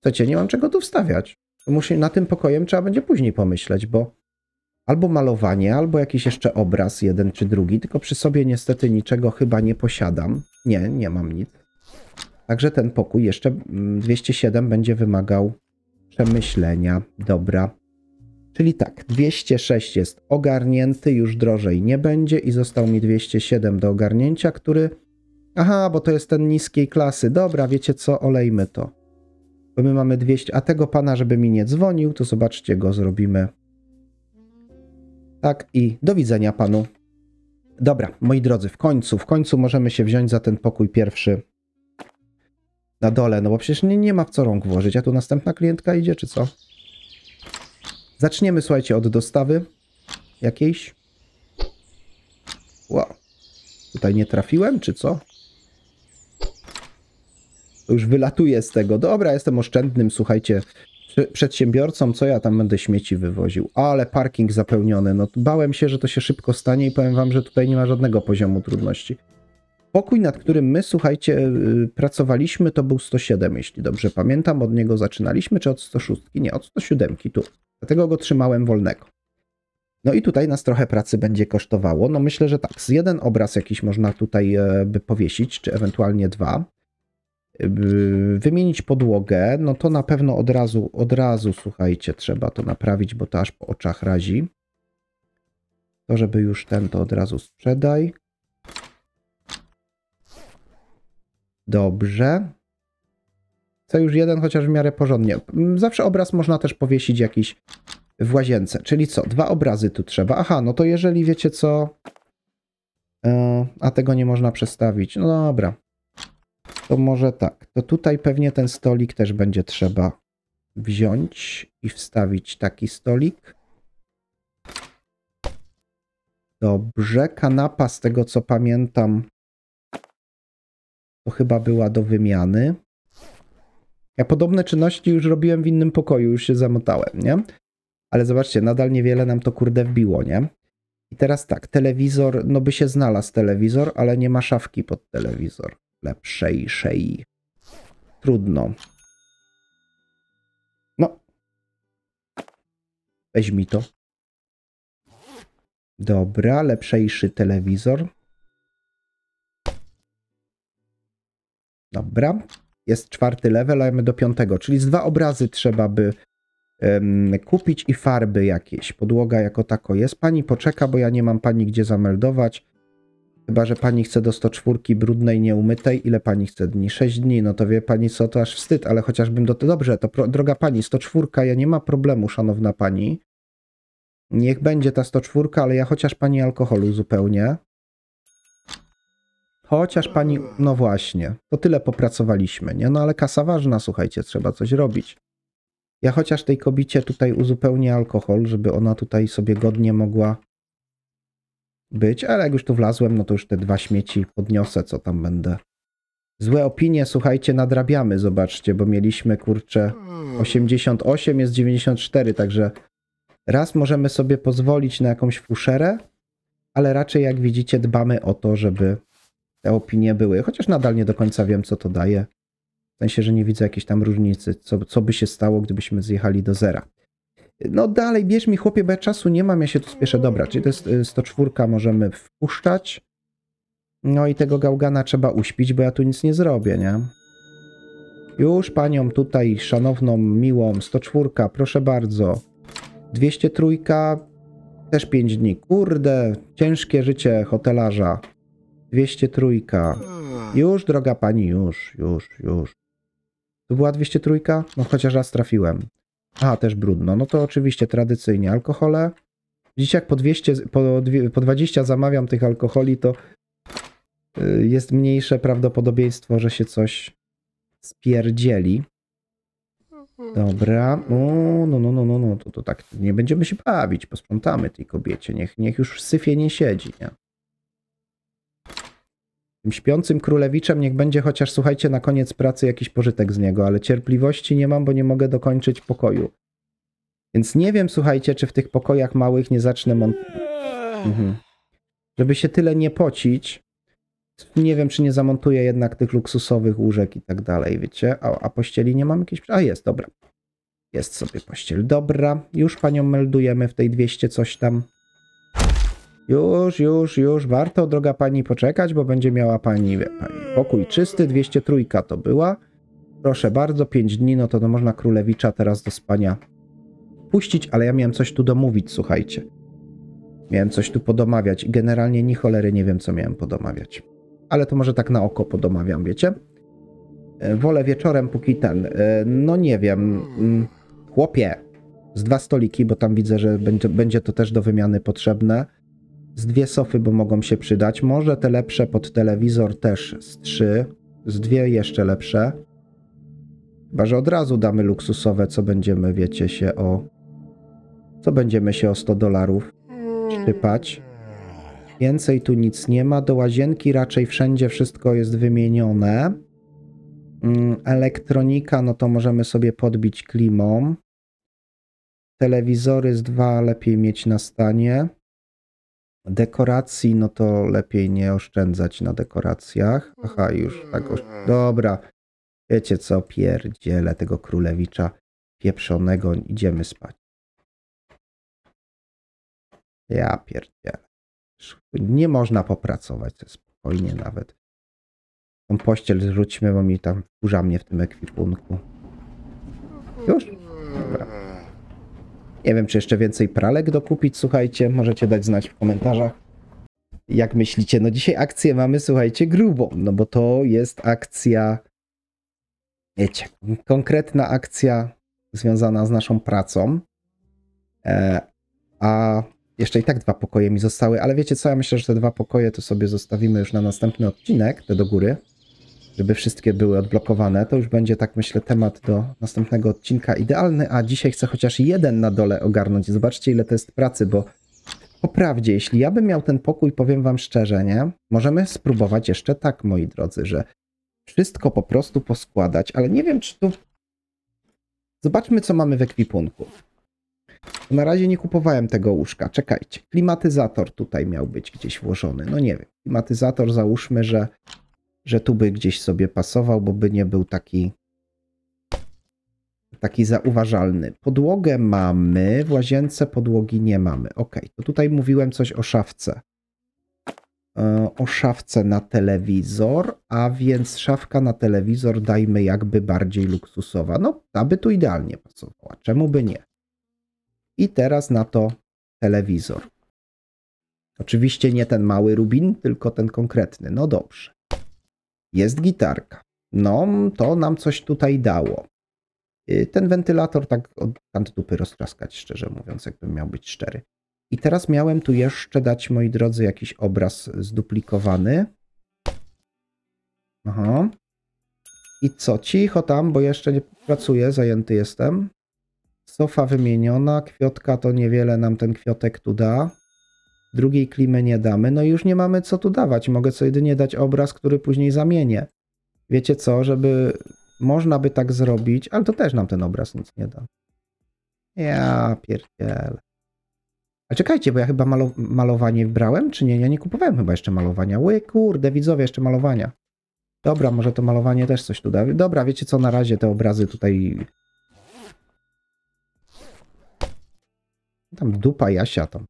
Chcecie, nie mam czego tu wstawiać, muszę, na tym pokojem trzeba będzie później pomyśleć, bo albo malowanie, albo jakiś jeszcze obraz, jeden czy drugi, tylko przy sobie niestety niczego chyba nie posiadam. Nie, nie mam nic. Także ten pokój jeszcze 207 mm, będzie wymagał przemyślenia. Dobra. Czyli tak, 206 jest ogarnięty, już drożej nie będzie i został mi 207 do ogarnięcia, który... Aha, bo to jest ten niskiej klasy. Dobra, wiecie co, olejmy to. Bo my mamy 200... A tego pana, żeby mi nie dzwonił, to zobaczcie, go zrobimy tak i do widzenia panu. Dobra, moi drodzy, w końcu, w końcu możemy się wziąć za ten pokój pierwszy na dole, no bo przecież nie, nie ma w co rąk włożyć. A tu następna klientka idzie, czy co? Zaczniemy, słuchajcie, od dostawy jakiejś. Wow. Tutaj nie trafiłem, czy co? To już wylatuję z tego. Dobra, jestem oszczędnym, słuchajcie, przedsiębiorcom, co ja tam będę śmieci wywoził, ale parking zapełniony, no bałem się, że to się szybko stanie i powiem wam, że tutaj nie ma żadnego poziomu trudności. Pokój, nad którym my, słuchajcie, y, pracowaliśmy, to był 107, jeśli dobrze pamiętam. Od niego zaczynaliśmy, czy od 106? Nie, od 107 tu. Dlatego go trzymałem wolnego. No i tutaj nas trochę pracy będzie kosztowało. No myślę, że tak, z jeden obraz jakiś można tutaj e, by powiesić, czy ewentualnie dwa. Y, wymienić podłogę, no to na pewno od razu, od razu, słuchajcie, trzeba to naprawić, bo to aż po oczach razi. To, żeby już ten, to od razu sprzedaj. Dobrze. Co już jeden, chociaż w miarę porządnie. Mm, zawsze obraz można też powiesić jakiś w łazience. Czyli co? Dwa obrazy tu trzeba. Aha, no to jeżeli wiecie co... E, a tego nie można przestawić. No dobra, to może tak, to tutaj pewnie ten stolik też będzie trzeba wziąć i wstawić taki stolik. Dobrze, kanapa z tego co pamiętam to chyba była do wymiany. Ja podobne czynności już robiłem w innym pokoju, już się zamotałem, nie? Ale zobaczcie, nadal niewiele nam to kurde wbiło, nie? I teraz tak, telewizor, no by się znalazł telewizor, ale nie ma szafki pod telewizor lepszej Trudno. No. Weź mi to. Dobra, lepszejszy telewizor. Dobra. Jest czwarty level, a my do piątego, czyli z dwa obrazy trzeba by um, kupić i farby jakieś. Podłoga jako tako jest. Pani poczeka, bo ja nie mam pani gdzie zameldować. Chyba, że pani chce do 104 brudnej, nieumytej. Ile pani chce dni? 6 dni. No to wie pani co, to aż wstyd, ale chociażbym do... Dobrze, to pro... droga pani, 104, ja nie ma problemu, szanowna pani. Niech będzie ta 104, ale ja chociaż pani alkoholu zupełnie. Chociaż pani... No właśnie, to tyle popracowaliśmy, nie? No ale kasa ważna, słuchajcie, trzeba coś robić. Ja chociaż tej kobicie tutaj uzupełnię alkohol, żeby ona tutaj sobie godnie mogła być, ale jak już tu wlazłem, no to już te dwa śmieci podniosę, co tam będę. Złe opinie, słuchajcie, nadrabiamy, zobaczcie, bo mieliśmy, kurczę, 88 jest 94, także raz możemy sobie pozwolić na jakąś fuszerę, ale raczej, jak widzicie, dbamy o to, żeby te opinie były, chociaż nadal nie do końca wiem, co to daje. W sensie, że nie widzę jakiejś tam różnicy, co, co by się stało, gdybyśmy zjechali do zera. No dalej, bierz mi chłopie, bo ja czasu nie mam, ja się tu spieszę. Dobra, czyli to jest 104, y, możemy wpuszczać. No i tego gałgana trzeba uśpić, bo ja tu nic nie zrobię, nie? Już panią tutaj, szanowną, miłą, 104, proszę bardzo. 203, też 5 dni. Kurde, ciężkie życie hotelarza. 203. Już, droga pani, już, już, już. To była 203? No chociaż raz trafiłem. A, też brudno. No to oczywiście tradycyjnie alkohole. Dziś jak po, 200, po, po 20 zamawiam tych alkoholi, to y, jest mniejsze prawdopodobieństwo, że się coś spierdzieli. Mhm. Dobra. O, no, no, no, no, no, to, to tak nie będziemy się bawić. Posprzątamy tej kobiecie. Niech, niech już w syfie nie siedzi, nie? śpiącym królewiczem niech będzie chociaż, słuchajcie, na koniec pracy jakiś pożytek z niego, ale cierpliwości nie mam, bo nie mogę dokończyć pokoju. Więc nie wiem, słuchajcie, czy w tych pokojach małych nie zacznę montować, Mhm. Żeby się tyle nie pocić, nie wiem, czy nie zamontuję jednak tych luksusowych łóżek i tak dalej, wiecie? A, a pościeli nie mam jakiejś... A, jest, dobra. Jest sobie pościel, dobra. Już panią meldujemy w tej 200 coś tam. Już, już, już, warto, droga pani, poczekać, bo będzie miała pani, wie pani, pokój czysty, 203 to była. Proszę bardzo, 5 dni, no to, to można królewicza teraz do spania puścić, ale ja miałem coś tu domówić, słuchajcie. Miałem coś tu podomawiać i generalnie ni cholery nie wiem, co miałem podomawiać. Ale to może tak na oko podomawiam, wiecie? E, wolę wieczorem, póki ten, e, no nie wiem, mm, chłopie, z dwa stoliki, bo tam widzę, że będzie, będzie to też do wymiany potrzebne z dwie sofy, bo mogą się przydać. Może te lepsze pod telewizor też z trzy, z dwie jeszcze lepsze. Chyba, że od razu damy luksusowe, co będziemy, wiecie się, o... Co będziemy się o 100 dolarów szczypać. Więcej tu nic nie ma. Do łazienki raczej wszędzie wszystko jest wymienione. Mm, elektronika, no to możemy sobie podbić klimą. Telewizory z dwa lepiej mieć na stanie. Dekoracji, no to lepiej nie oszczędzać na dekoracjach. Aha, już tak. Osz... Mhm. Dobra. Wiecie co, pierdziele tego królewicza pieprzonego. Idziemy spać. Ja pierdziele. Nie można popracować spokojnie nawet. Tą pościel zrzućmy, bo mi tam kurza mnie w tym ekwipunku. Już? Dobra. Nie wiem, czy jeszcze więcej pralek dokupić, słuchajcie, możecie dać znać w komentarzach. Jak myślicie? No dzisiaj akcję mamy, słuchajcie, grubą, no bo to jest akcja, wiecie, konkretna akcja związana z naszą pracą. E, a jeszcze i tak dwa pokoje mi zostały, ale wiecie co, ja myślę, że te dwa pokoje to sobie zostawimy już na następny odcinek, te do góry żeby wszystkie były odblokowane. To już będzie, tak myślę, temat do następnego odcinka idealny, a dzisiaj chcę chociaż jeden na dole ogarnąć. Zobaczcie, ile to jest pracy, bo po prawdzie, jeśli ja bym miał ten pokój, powiem wam szczerze, nie? Możemy spróbować jeszcze tak, moi drodzy, że wszystko po prostu poskładać, ale nie wiem, czy tu... Zobaczmy, co mamy w ekwipunku. Na razie nie kupowałem tego łóżka. Czekajcie. Klimatyzator tutaj miał być gdzieś włożony. No nie wiem. Klimatyzator załóżmy, że że tu by gdzieś sobie pasował, bo by nie był taki taki zauważalny. Podłogę mamy, w łazience podłogi nie mamy. Ok, to tutaj mówiłem coś o szafce. E, o szafce na telewizor, a więc szafka na telewizor dajmy jakby bardziej luksusowa. No, ta by tu idealnie pasowała, czemu by nie? I teraz na to telewizor. Oczywiście nie ten mały rubin, tylko ten konkretny. No dobrze. Jest gitarka. No, to nam coś tutaj dało. Y, ten wentylator tak od kantupy roztraskać, szczerze mówiąc, jakbym miał być szczery. I teraz miałem tu jeszcze dać, moi drodzy, jakiś obraz zduplikowany. Aha. I co? Cicho tam, bo jeszcze nie pracuję, zajęty jestem. Sofa wymieniona, kwiotka to niewiele nam ten kwiotek tu da drugiej klimy nie damy, no i już nie mamy co tu dawać. Mogę co jedynie dać obraz, który później zamienię. Wiecie co, żeby można by tak zrobić, ale to też nam ten obraz nic nie da. Ja pierdzielę. A czekajcie, bo ja chyba malo malowanie brałem, czy nie? Ja nie kupowałem chyba jeszcze malowania. Ły, kurde, widzowie, jeszcze malowania. Dobra, może to malowanie też coś tu da. Dobra, wiecie co, na razie te obrazy tutaj... Tam dupa Jasia tam.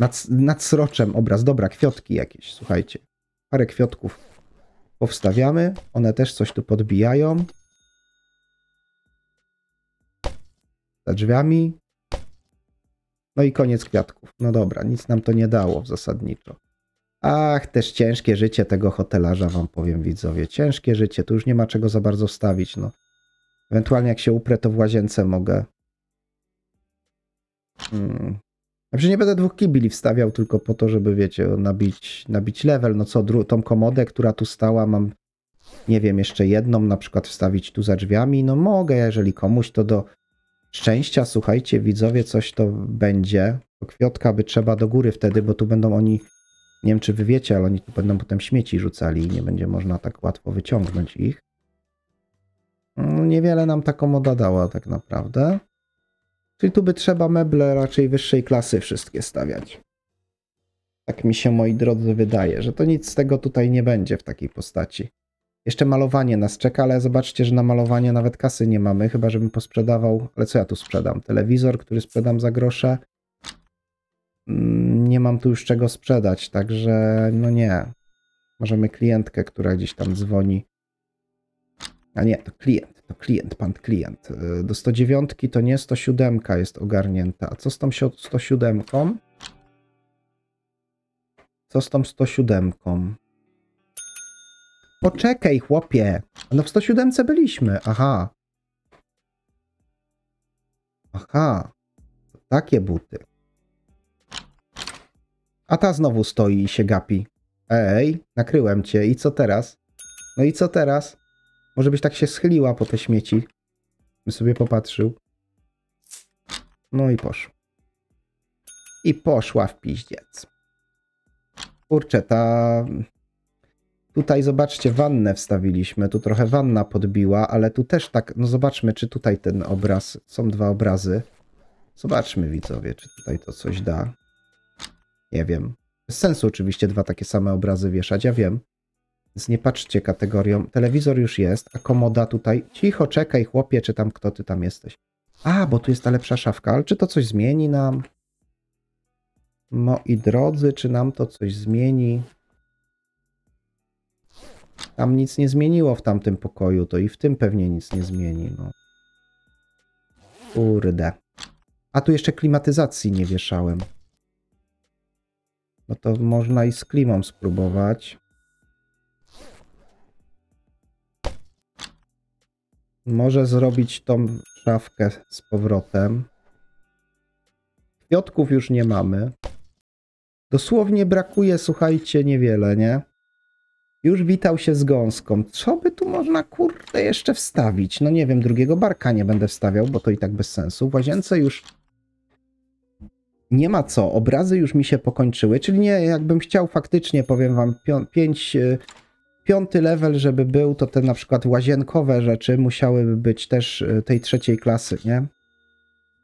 Nad, nad sroczem obraz. Dobra, kwiotki jakieś, słuchajcie. Parę kwiotków powstawiamy. One też coś tu podbijają. Za drzwiami. No i koniec kwiatków. No dobra, nic nam to nie dało zasadniczo. Ach, też ciężkie życie tego hotelarza, wam powiem widzowie. Ciężkie życie, tu już nie ma czego za bardzo wstawić, no. Ewentualnie jak się uprę, to w łazience mogę hmm, znaczy nie będę dwóch kibili wstawiał tylko po to, żeby wiecie, nabić, nabić level. No co, tą komodę, która tu stała, mam nie wiem, jeszcze jedną na przykład wstawić tu za drzwiami. No mogę, jeżeli komuś to do szczęścia, słuchajcie, widzowie, coś to będzie. To kwiatka by trzeba do góry wtedy, bo tu będą oni, nie wiem czy wy wiecie, ale oni tu będą potem śmieci rzucali i nie będzie można tak łatwo wyciągnąć ich. No, niewiele nam ta komoda dała tak naprawdę. Czyli tu by trzeba meble raczej wyższej klasy wszystkie stawiać. Tak mi się, moi drodzy, wydaje, że to nic z tego tutaj nie będzie w takiej postaci. Jeszcze malowanie nas czeka, ale zobaczcie, że na malowanie nawet kasy nie mamy, chyba żebym posprzedawał. Ale co ja tu sprzedam? Telewizor, który sprzedam za grosze. Mm, nie mam tu już czego sprzedać, także no nie. Możemy klientkę, która gdzieś tam dzwoni. A nie, to klient to no, klient, pan klient. Y, do 109 to nie 107 jest ogarnięta. A co z tą 107? Co z tą 107? Poczekaj, chłopie. No w 107 byliśmy. Aha. Aha. To Takie buty. A ta znowu stoi i się gapi. Ej, nakryłem cię. I co teraz? No i co teraz? Może byś tak się schyliła po te śmieci. By sobie popatrzył. No i poszło. I poszła w piździec. Kurczę, ta... Tutaj zobaczcie, wannę wstawiliśmy. Tu trochę wanna podbiła, ale tu też tak... No zobaczmy, czy tutaj ten obraz... Są dwa obrazy. Zobaczmy, widzowie, czy tutaj to coś da. Nie wiem. Bez sensu oczywiście dwa takie same obrazy wieszać, ja wiem. Więc nie patrzcie kategorią. Telewizor już jest, a komoda tutaj. Cicho, czekaj, chłopie, czy tam kto ty tam jesteś. A, bo tu jest ta lepsza szafka, ale czy to coś zmieni nam? Moi no drodzy, czy nam to coś zmieni? Tam nic nie zmieniło w tamtym pokoju, to i w tym pewnie nic nie zmieni, no. Kurde. A tu jeszcze klimatyzacji nie wieszałem. No to można i z klimą spróbować. Może zrobić tą szafkę z powrotem. Kwiatków już nie mamy. Dosłownie brakuje, słuchajcie, niewiele, nie? Już witał się z gąską. Co by tu można, kurde, jeszcze wstawić? No nie wiem, drugiego barka nie będę wstawiał, bo to i tak bez sensu. W łazience już nie ma co. Obrazy już mi się pokończyły, czyli nie, jakbym chciał faktycznie, powiem wam, pięć y, piąty level, żeby był, to te na przykład łazienkowe rzeczy musiałyby być też e, tej trzeciej klasy, nie?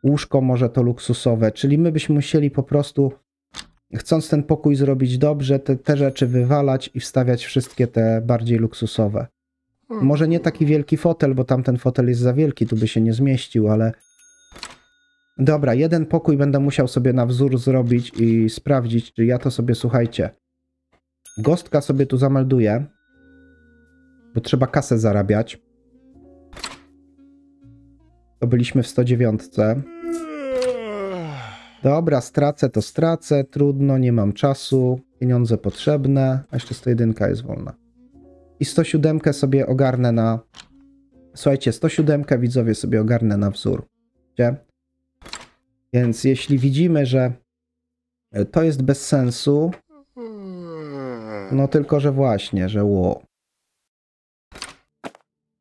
Łóżko może to luksusowe, czyli my byśmy musieli po prostu, chcąc ten pokój zrobić dobrze, te, te rzeczy wywalać i wstawiać wszystkie te bardziej luksusowe. Hmm. Może nie taki wielki fotel, bo tamten fotel jest za wielki, tu by się nie zmieścił, ale. Dobra, jeden pokój będę musiał sobie na wzór zrobić i sprawdzić, czy ja to sobie, słuchajcie. Gostka sobie tu zamelduję bo trzeba kasę zarabiać. To byliśmy w 109. Dobra, stracę to stracę, trudno, nie mam czasu, pieniądze potrzebne, a jeszcze 101 jest wolna. I 107 sobie ogarnę na... Słuchajcie, 107 widzowie sobie ogarnę na wzór. Gdzie? Więc jeśli widzimy, że to jest bez sensu, no tylko, że właśnie, że ło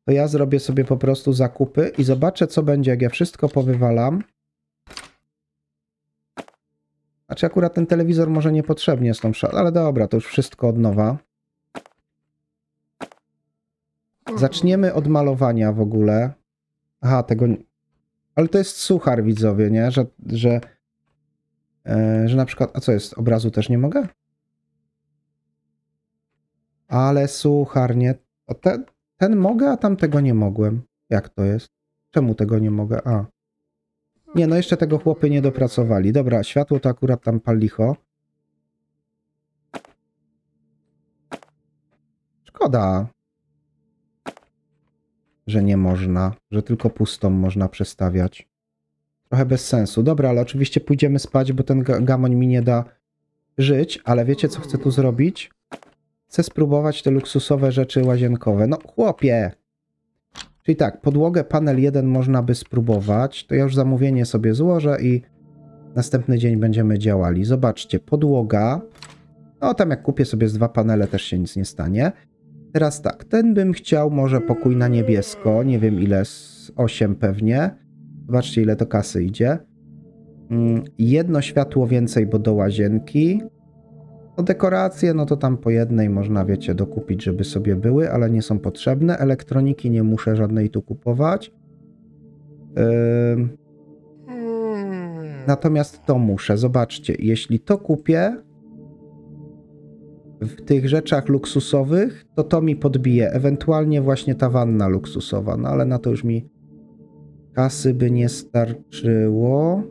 to ja zrobię sobie po prostu zakupy i zobaczę, co będzie, jak ja wszystko powywalam. Znaczy akurat ten telewizor może niepotrzebnie jest tą szalą, ale dobra, to już wszystko od nowa. Zaczniemy od malowania w ogóle. Aha, tego... Ale to jest suchar, widzowie, nie? Że, że, e, że na przykład... A co jest? Obrazu też nie mogę? Ale suchar, nie? O te, ten mogę, a tamtego nie mogłem. Jak to jest? Czemu tego nie mogę? A. Nie, no jeszcze tego chłopy nie dopracowali. Dobra, światło to akurat tam pal Szkoda, że nie można, że tylko pustą można przestawiać. Trochę bez sensu. Dobra, ale oczywiście pójdziemy spać, bo ten gamoń mi nie da żyć, ale wiecie co chcę tu zrobić? Chcę spróbować te luksusowe rzeczy łazienkowe. No chłopie! Czyli tak, podłogę panel 1 można by spróbować. To ja już zamówienie sobie złożę i następny dzień będziemy działali. Zobaczcie, podłoga. No tam jak kupię sobie z dwa panele też się nic nie stanie. Teraz tak, ten bym chciał może pokój na niebiesko. Nie wiem ile, z 8 pewnie. Zobaczcie ile to kasy idzie. Mm, jedno światło więcej, bo do łazienki. No dekoracje, no to tam po jednej można, wiecie, dokupić, żeby sobie były, ale nie są potrzebne. Elektroniki nie muszę żadnej tu kupować. Yy... Natomiast to muszę, zobaczcie, jeśli to kupię w tych rzeczach luksusowych, to to mi podbije. Ewentualnie właśnie ta wanna luksusowa, no ale na to już mi kasy by nie starczyło.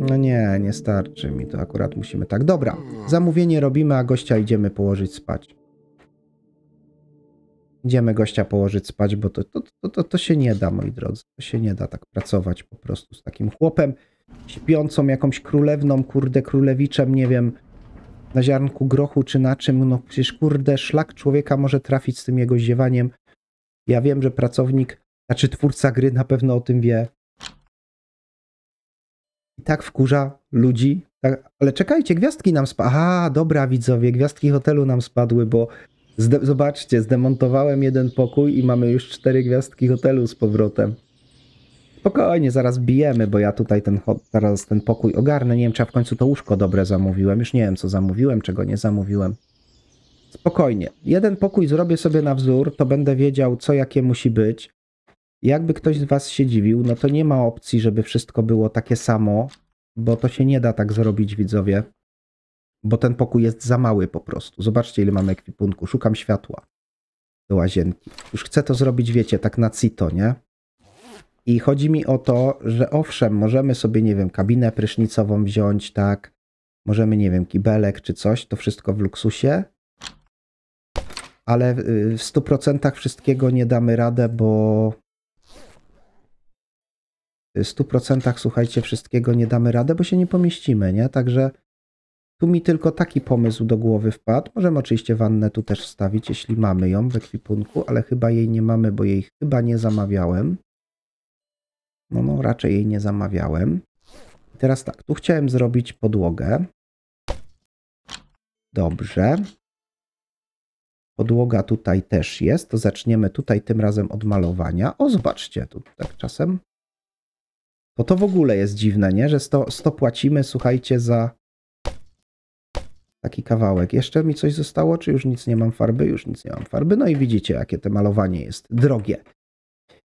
No nie, nie starczy mi to. Akurat musimy tak. Dobra, zamówienie robimy, a gościa idziemy położyć spać. Idziemy gościa położyć spać, bo to, to, to, to, to się nie da, moi drodzy. To się nie da tak pracować po prostu z takim chłopem śpiącą jakąś królewną, kurde, królewiczem, nie wiem, na ziarnku grochu czy na czym. No przecież, kurde, szlak człowieka może trafić z tym jego ziewaniem. Ja wiem, że pracownik, znaczy twórca gry na pewno o tym wie i tak wkurza ludzi. Tak, ale czekajcie, gwiazdki nam spadły. Aha, dobra widzowie, gwiazdki hotelu nam spadły, bo zde- zobaczcie, zdemontowałem jeden pokój i mamy już cztery gwiazdki hotelu z powrotem. Spokojnie, zaraz bijemy, bo ja tutaj ten, zaraz ten pokój ogarnę. Nie wiem, czy ja w końcu to łóżko dobre zamówiłem. Już nie wiem, co zamówiłem, czego nie zamówiłem. Spokojnie. Jeden pokój zrobię sobie na wzór, to będę wiedział, co jakie musi być. Jakby ktoś z Was się dziwił, no to nie ma opcji, żeby wszystko było takie samo, bo to się nie da tak zrobić, widzowie, bo ten pokój jest za mały po prostu. Zobaczcie, ile mam ekwipunku. Szukam światła do łazienki. Już chcę to zrobić, wiecie, tak na cito, nie? I chodzi mi o to, że owszem, możemy sobie, nie wiem, kabinę prysznicową wziąć, tak? Możemy, nie wiem, kibelek czy coś, to wszystko w luksusie, ale y, w 100% wszystkiego nie damy radę, bo 100% słuchajcie, wszystkiego nie damy radę, bo się nie pomieścimy, nie? Także tu mi tylko taki pomysł do głowy wpadł. Możemy oczywiście wannę tu też wstawić, jeśli mamy ją w ekwipunku, ale chyba jej nie mamy, bo jej chyba nie zamawiałem. No, no, raczej jej nie zamawiałem. I teraz tak, tu chciałem zrobić podłogę. Dobrze. Podłoga tutaj też jest, to zaczniemy tutaj tym razem od malowania. O, zobaczcie, tu tak czasem bo to w ogóle jest dziwne, nie? Że 100, 100 płacimy, słuchajcie, za taki kawałek. Jeszcze mi coś zostało, czy już nic nie mam farby? Już nic nie mam farby. No i widzicie, jakie to malowanie jest drogie.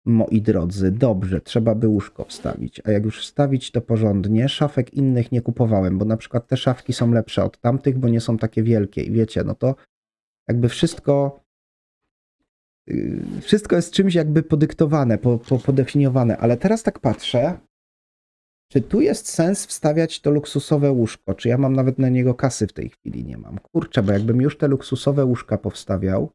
Moi drodzy, dobrze, trzeba by łóżko wstawić. A jak już wstawić to porządnie, szafek innych nie kupowałem, bo na przykład te szafki są lepsze od tamtych, bo nie są takie wielkie i wiecie, no to jakby wszystko yy, wszystko jest czymś jakby podyktowane, po, po, podefiniowane, ale teraz tak patrzę czy tu jest sens wstawiać to luksusowe łóżko? Czy ja mam nawet na niego kasy w tej chwili? Nie mam. Kurczę, bo jakbym już te luksusowe łóżka powstawiał.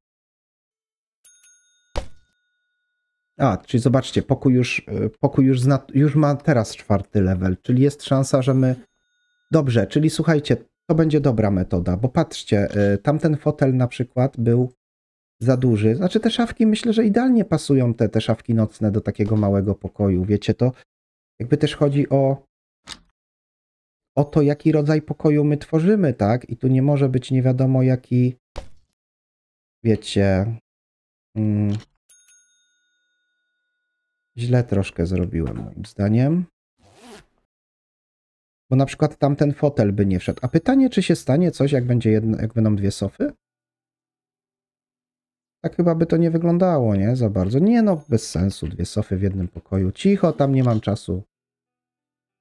A, czyli zobaczcie, pokój już, y, pokój już, zna, już ma teraz czwarty level, czyli jest szansa, że my... Dobrze, czyli słuchajcie, to będzie dobra metoda, bo patrzcie, y, tamten fotel na przykład był za duży. Znaczy te szafki myślę, że idealnie pasują te, te szafki nocne do takiego małego pokoju. Wiecie, to jakby też chodzi o, o to, jaki rodzaj pokoju my tworzymy, tak? I tu nie może być nie wiadomo jaki, wiecie, mm, źle troszkę zrobiłem moim zdaniem. Bo na przykład tamten fotel by nie wszedł. A pytanie, czy się stanie coś, jak, będzie jedno, jak będą dwie sofy? tak chyba by to nie wyglądało, nie? Za bardzo. Nie no, bez sensu. Dwie sofy w jednym pokoju. Cicho, tam nie mam czasu.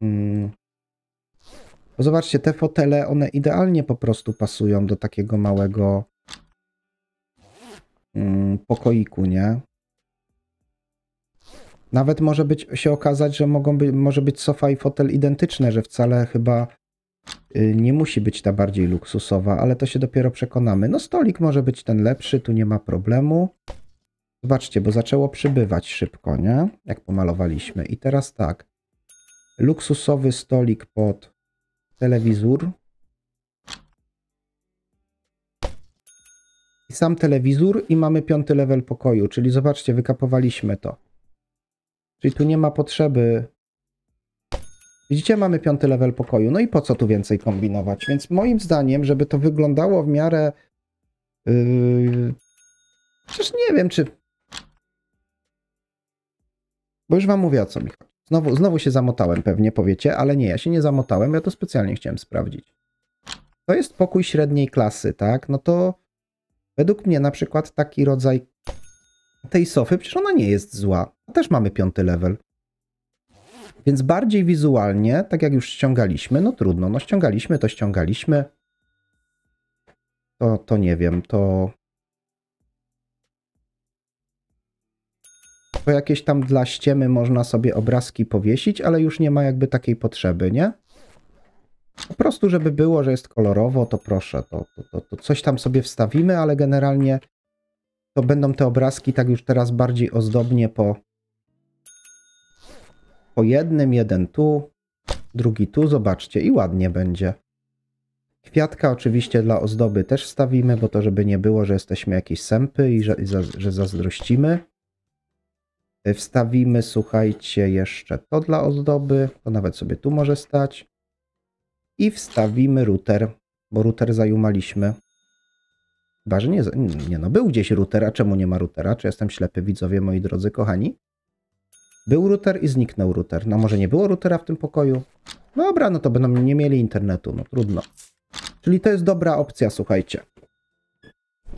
Hmm. Zobaczcie, te fotele, one idealnie po prostu pasują do takiego małego hmm, pokoiku, nie? Nawet może być, się okazać, że mogą być, może być sofa i fotel identyczne, że wcale chyba Y, nie musi być ta bardziej luksusowa, ale to się dopiero przekonamy. No stolik może być ten lepszy, tu nie ma problemu. Zobaczcie, bo zaczęło przybywać szybko, nie? Jak pomalowaliśmy. I teraz tak. Luksusowy stolik pod telewizor. I sam telewizor i mamy piąty level pokoju, czyli zobaczcie, wykapowaliśmy to. Czyli tu nie ma potrzeby Widzicie, mamy piąty level pokoju. No i po co tu więcej kombinować? Więc moim zdaniem, żeby to wyglądało w miarę... Yy... Przecież nie wiem, czy... Bo już wam mówię, o co mi chodzi. Znowu, znowu się zamotałem pewnie, powiecie, ale nie, ja się nie zamotałem, ja to specjalnie chciałem sprawdzić. To jest pokój średniej klasy, tak? No to według mnie na przykład taki rodzaj tej sofy, przecież ona nie jest zła. Też mamy piąty level. Więc bardziej wizualnie, tak jak już ściągaliśmy, no trudno, no ściągaliśmy, to ściągaliśmy. To, to nie wiem, to... To jakieś tam dla ściemy można sobie obrazki powiesić, ale już nie ma jakby takiej potrzeby, nie? Po prostu, żeby było, że jest kolorowo, to proszę, to, to, to, to coś tam sobie wstawimy, ale generalnie to będą te obrazki tak już teraz bardziej ozdobnie po, po jednym, jeden tu, drugi tu, zobaczcie i ładnie będzie. Kwiatka oczywiście dla ozdoby też wstawimy, bo to żeby nie było, że jesteśmy jakieś sępy i że, że zazdrościmy. E, wstawimy, słuchajcie, jeszcze to dla ozdoby, to nawet sobie tu może stać. I wstawimy router, bo router zajumaliśmy. Chyba, że nie, nie no, był gdzieś router, a czemu nie ma routera? Czy jestem ślepy, widzowie, moi drodzy kochani? Był router i zniknął router. No może nie było routera w tym pokoju? No dobra, no to będą nie mieli internetu, no trudno. Czyli to jest dobra opcja, słuchajcie.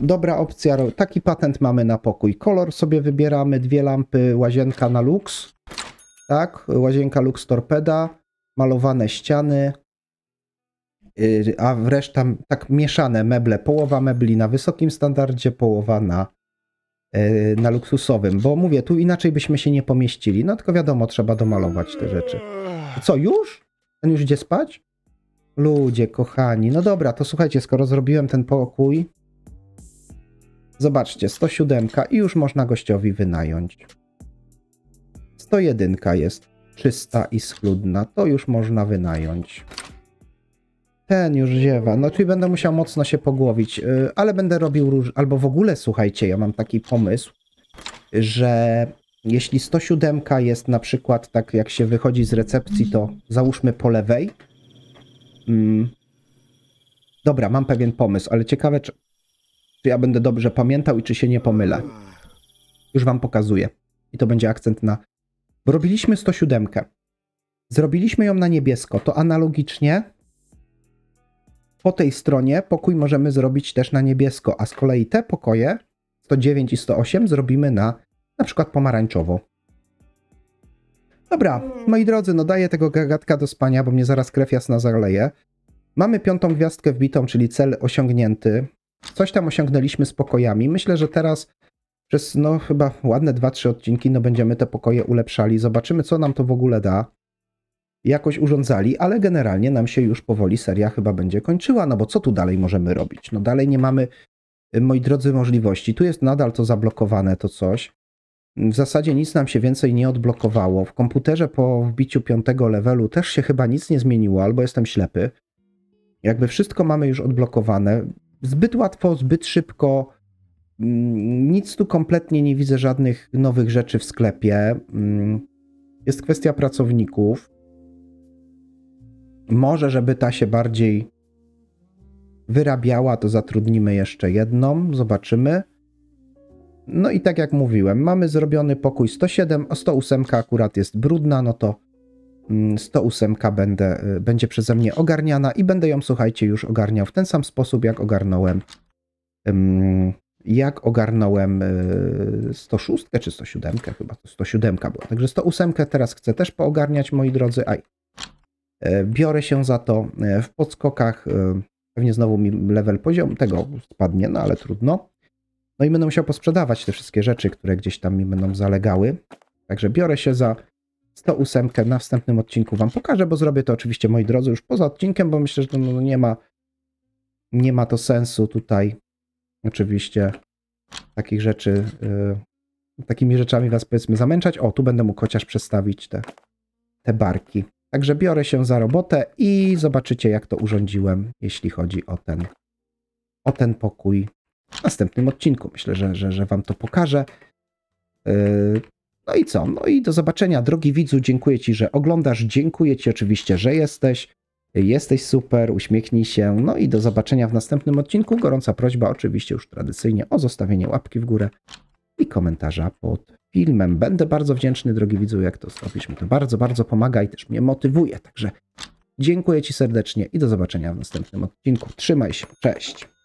Dobra opcja, taki patent mamy na pokój. Kolor sobie wybieramy, dwie lampy, łazienka na lux. Tak, łazienka lux torpeda, malowane ściany, y, a reszta tak mieszane meble, połowa mebli na wysokim standardzie, połowa na E, na luksusowym, bo mówię, tu inaczej byśmy się nie pomieścili. No tylko wiadomo, trzeba domalować te rzeczy. Co, już? Ten już idzie spać? Ludzie, kochani. No dobra, to słuchajcie, skoro zrobiłem ten pokój, zobaczcie, 107 i już można gościowi wynająć. 101 jest czysta i schludna, to już można wynająć. Ten już ziewa. No czyli będę musiał mocno się pogłowić, y, ale będę robił róż... Albo w ogóle, słuchajcie, ja mam taki pomysł, że jeśli 107 jest na przykład tak, jak się wychodzi z recepcji, to załóżmy po lewej. Mm. Dobra, mam pewien pomysł, ale ciekawe, czy, czy ja będę dobrze pamiętał i czy się nie pomylę. Już wam pokazuję. I to będzie akcent na... Bo robiliśmy 107. Zrobiliśmy ją na niebiesko. To analogicznie po tej stronie pokój możemy zrobić też na niebiesko, a z kolei te pokoje 109 i 108 zrobimy na na przykład pomarańczowo. Dobra, moi drodzy, no daję tego gagatka do spania, bo mnie zaraz krew jasna zaleje. Mamy piątą gwiazdkę wbitą, czyli cel osiągnięty. Coś tam osiągnęliśmy z pokojami. Myślę, że teraz przez no chyba ładne 2-3 odcinki no będziemy te pokoje ulepszali. Zobaczymy, co nam to w ogóle da jakoś urządzali, ale generalnie nam się już powoli seria chyba będzie kończyła, no bo co tu dalej możemy robić? No dalej nie mamy, moi drodzy, możliwości. Tu jest nadal to zablokowane, to coś. W zasadzie nic nam się więcej nie odblokowało. W komputerze po wbiciu piątego levelu też się chyba nic nie zmieniło, albo jestem ślepy. Jakby wszystko mamy już odblokowane. Zbyt łatwo, zbyt szybko. Mm, nic tu kompletnie nie widzę żadnych nowych rzeczy w sklepie. Mm, jest kwestia pracowników. Może, żeby ta się bardziej wyrabiała, to zatrudnimy jeszcze jedną, zobaczymy. No i tak jak mówiłem, mamy zrobiony pokój 107, a 108 akurat jest brudna, no to 108 mm, będę, y, będzie przeze mnie ogarniana i będę ją, słuchajcie, już ogarniał w ten sam sposób, jak ogarnąłem jak ogarnąłem 106 y, czy 107 chyba, to 107 była. Także 108 teraz chcę też poogarniać, moi drodzy, a E, biorę się za to e, w podskokach. E, pewnie znowu mi level poziom tego spadnie, no ale trudno. No i będę musiał posprzedawać te wszystkie rzeczy, które gdzieś tam mi będą zalegały. Także biorę się za 108. Na wstępnym odcinku Wam pokażę, bo zrobię to oczywiście, moi drodzy, już poza odcinkiem, bo myślę, że no nie, ma, nie ma to sensu tutaj oczywiście takich rzeczy, yy, takimi rzeczami Was powiedzmy zamęczać. O, tu będę mógł chociaż przestawić te, te barki. Także biorę się za robotę i zobaczycie, jak to urządziłem, jeśli chodzi o ten, o ten pokój w następnym odcinku. Myślę, że, że, że Wam to pokażę. Yy, no i co? No i do zobaczenia, drogi widzu. Dziękuję Ci, że oglądasz. Dziękuję Ci oczywiście, że jesteś. Jesteś super, uśmiechnij się. No i do zobaczenia w następnym odcinku. Gorąca prośba, oczywiście już tradycyjnie, o zostawienie łapki w górę i komentarza pod filmem. Będę bardzo wdzięczny, drogi widzu, jak to zrobisz. Mi to bardzo, bardzo pomaga i też mnie motywuje. Także dziękuję Ci serdecznie i do zobaczenia w następnym odcinku. Trzymaj się, cześć.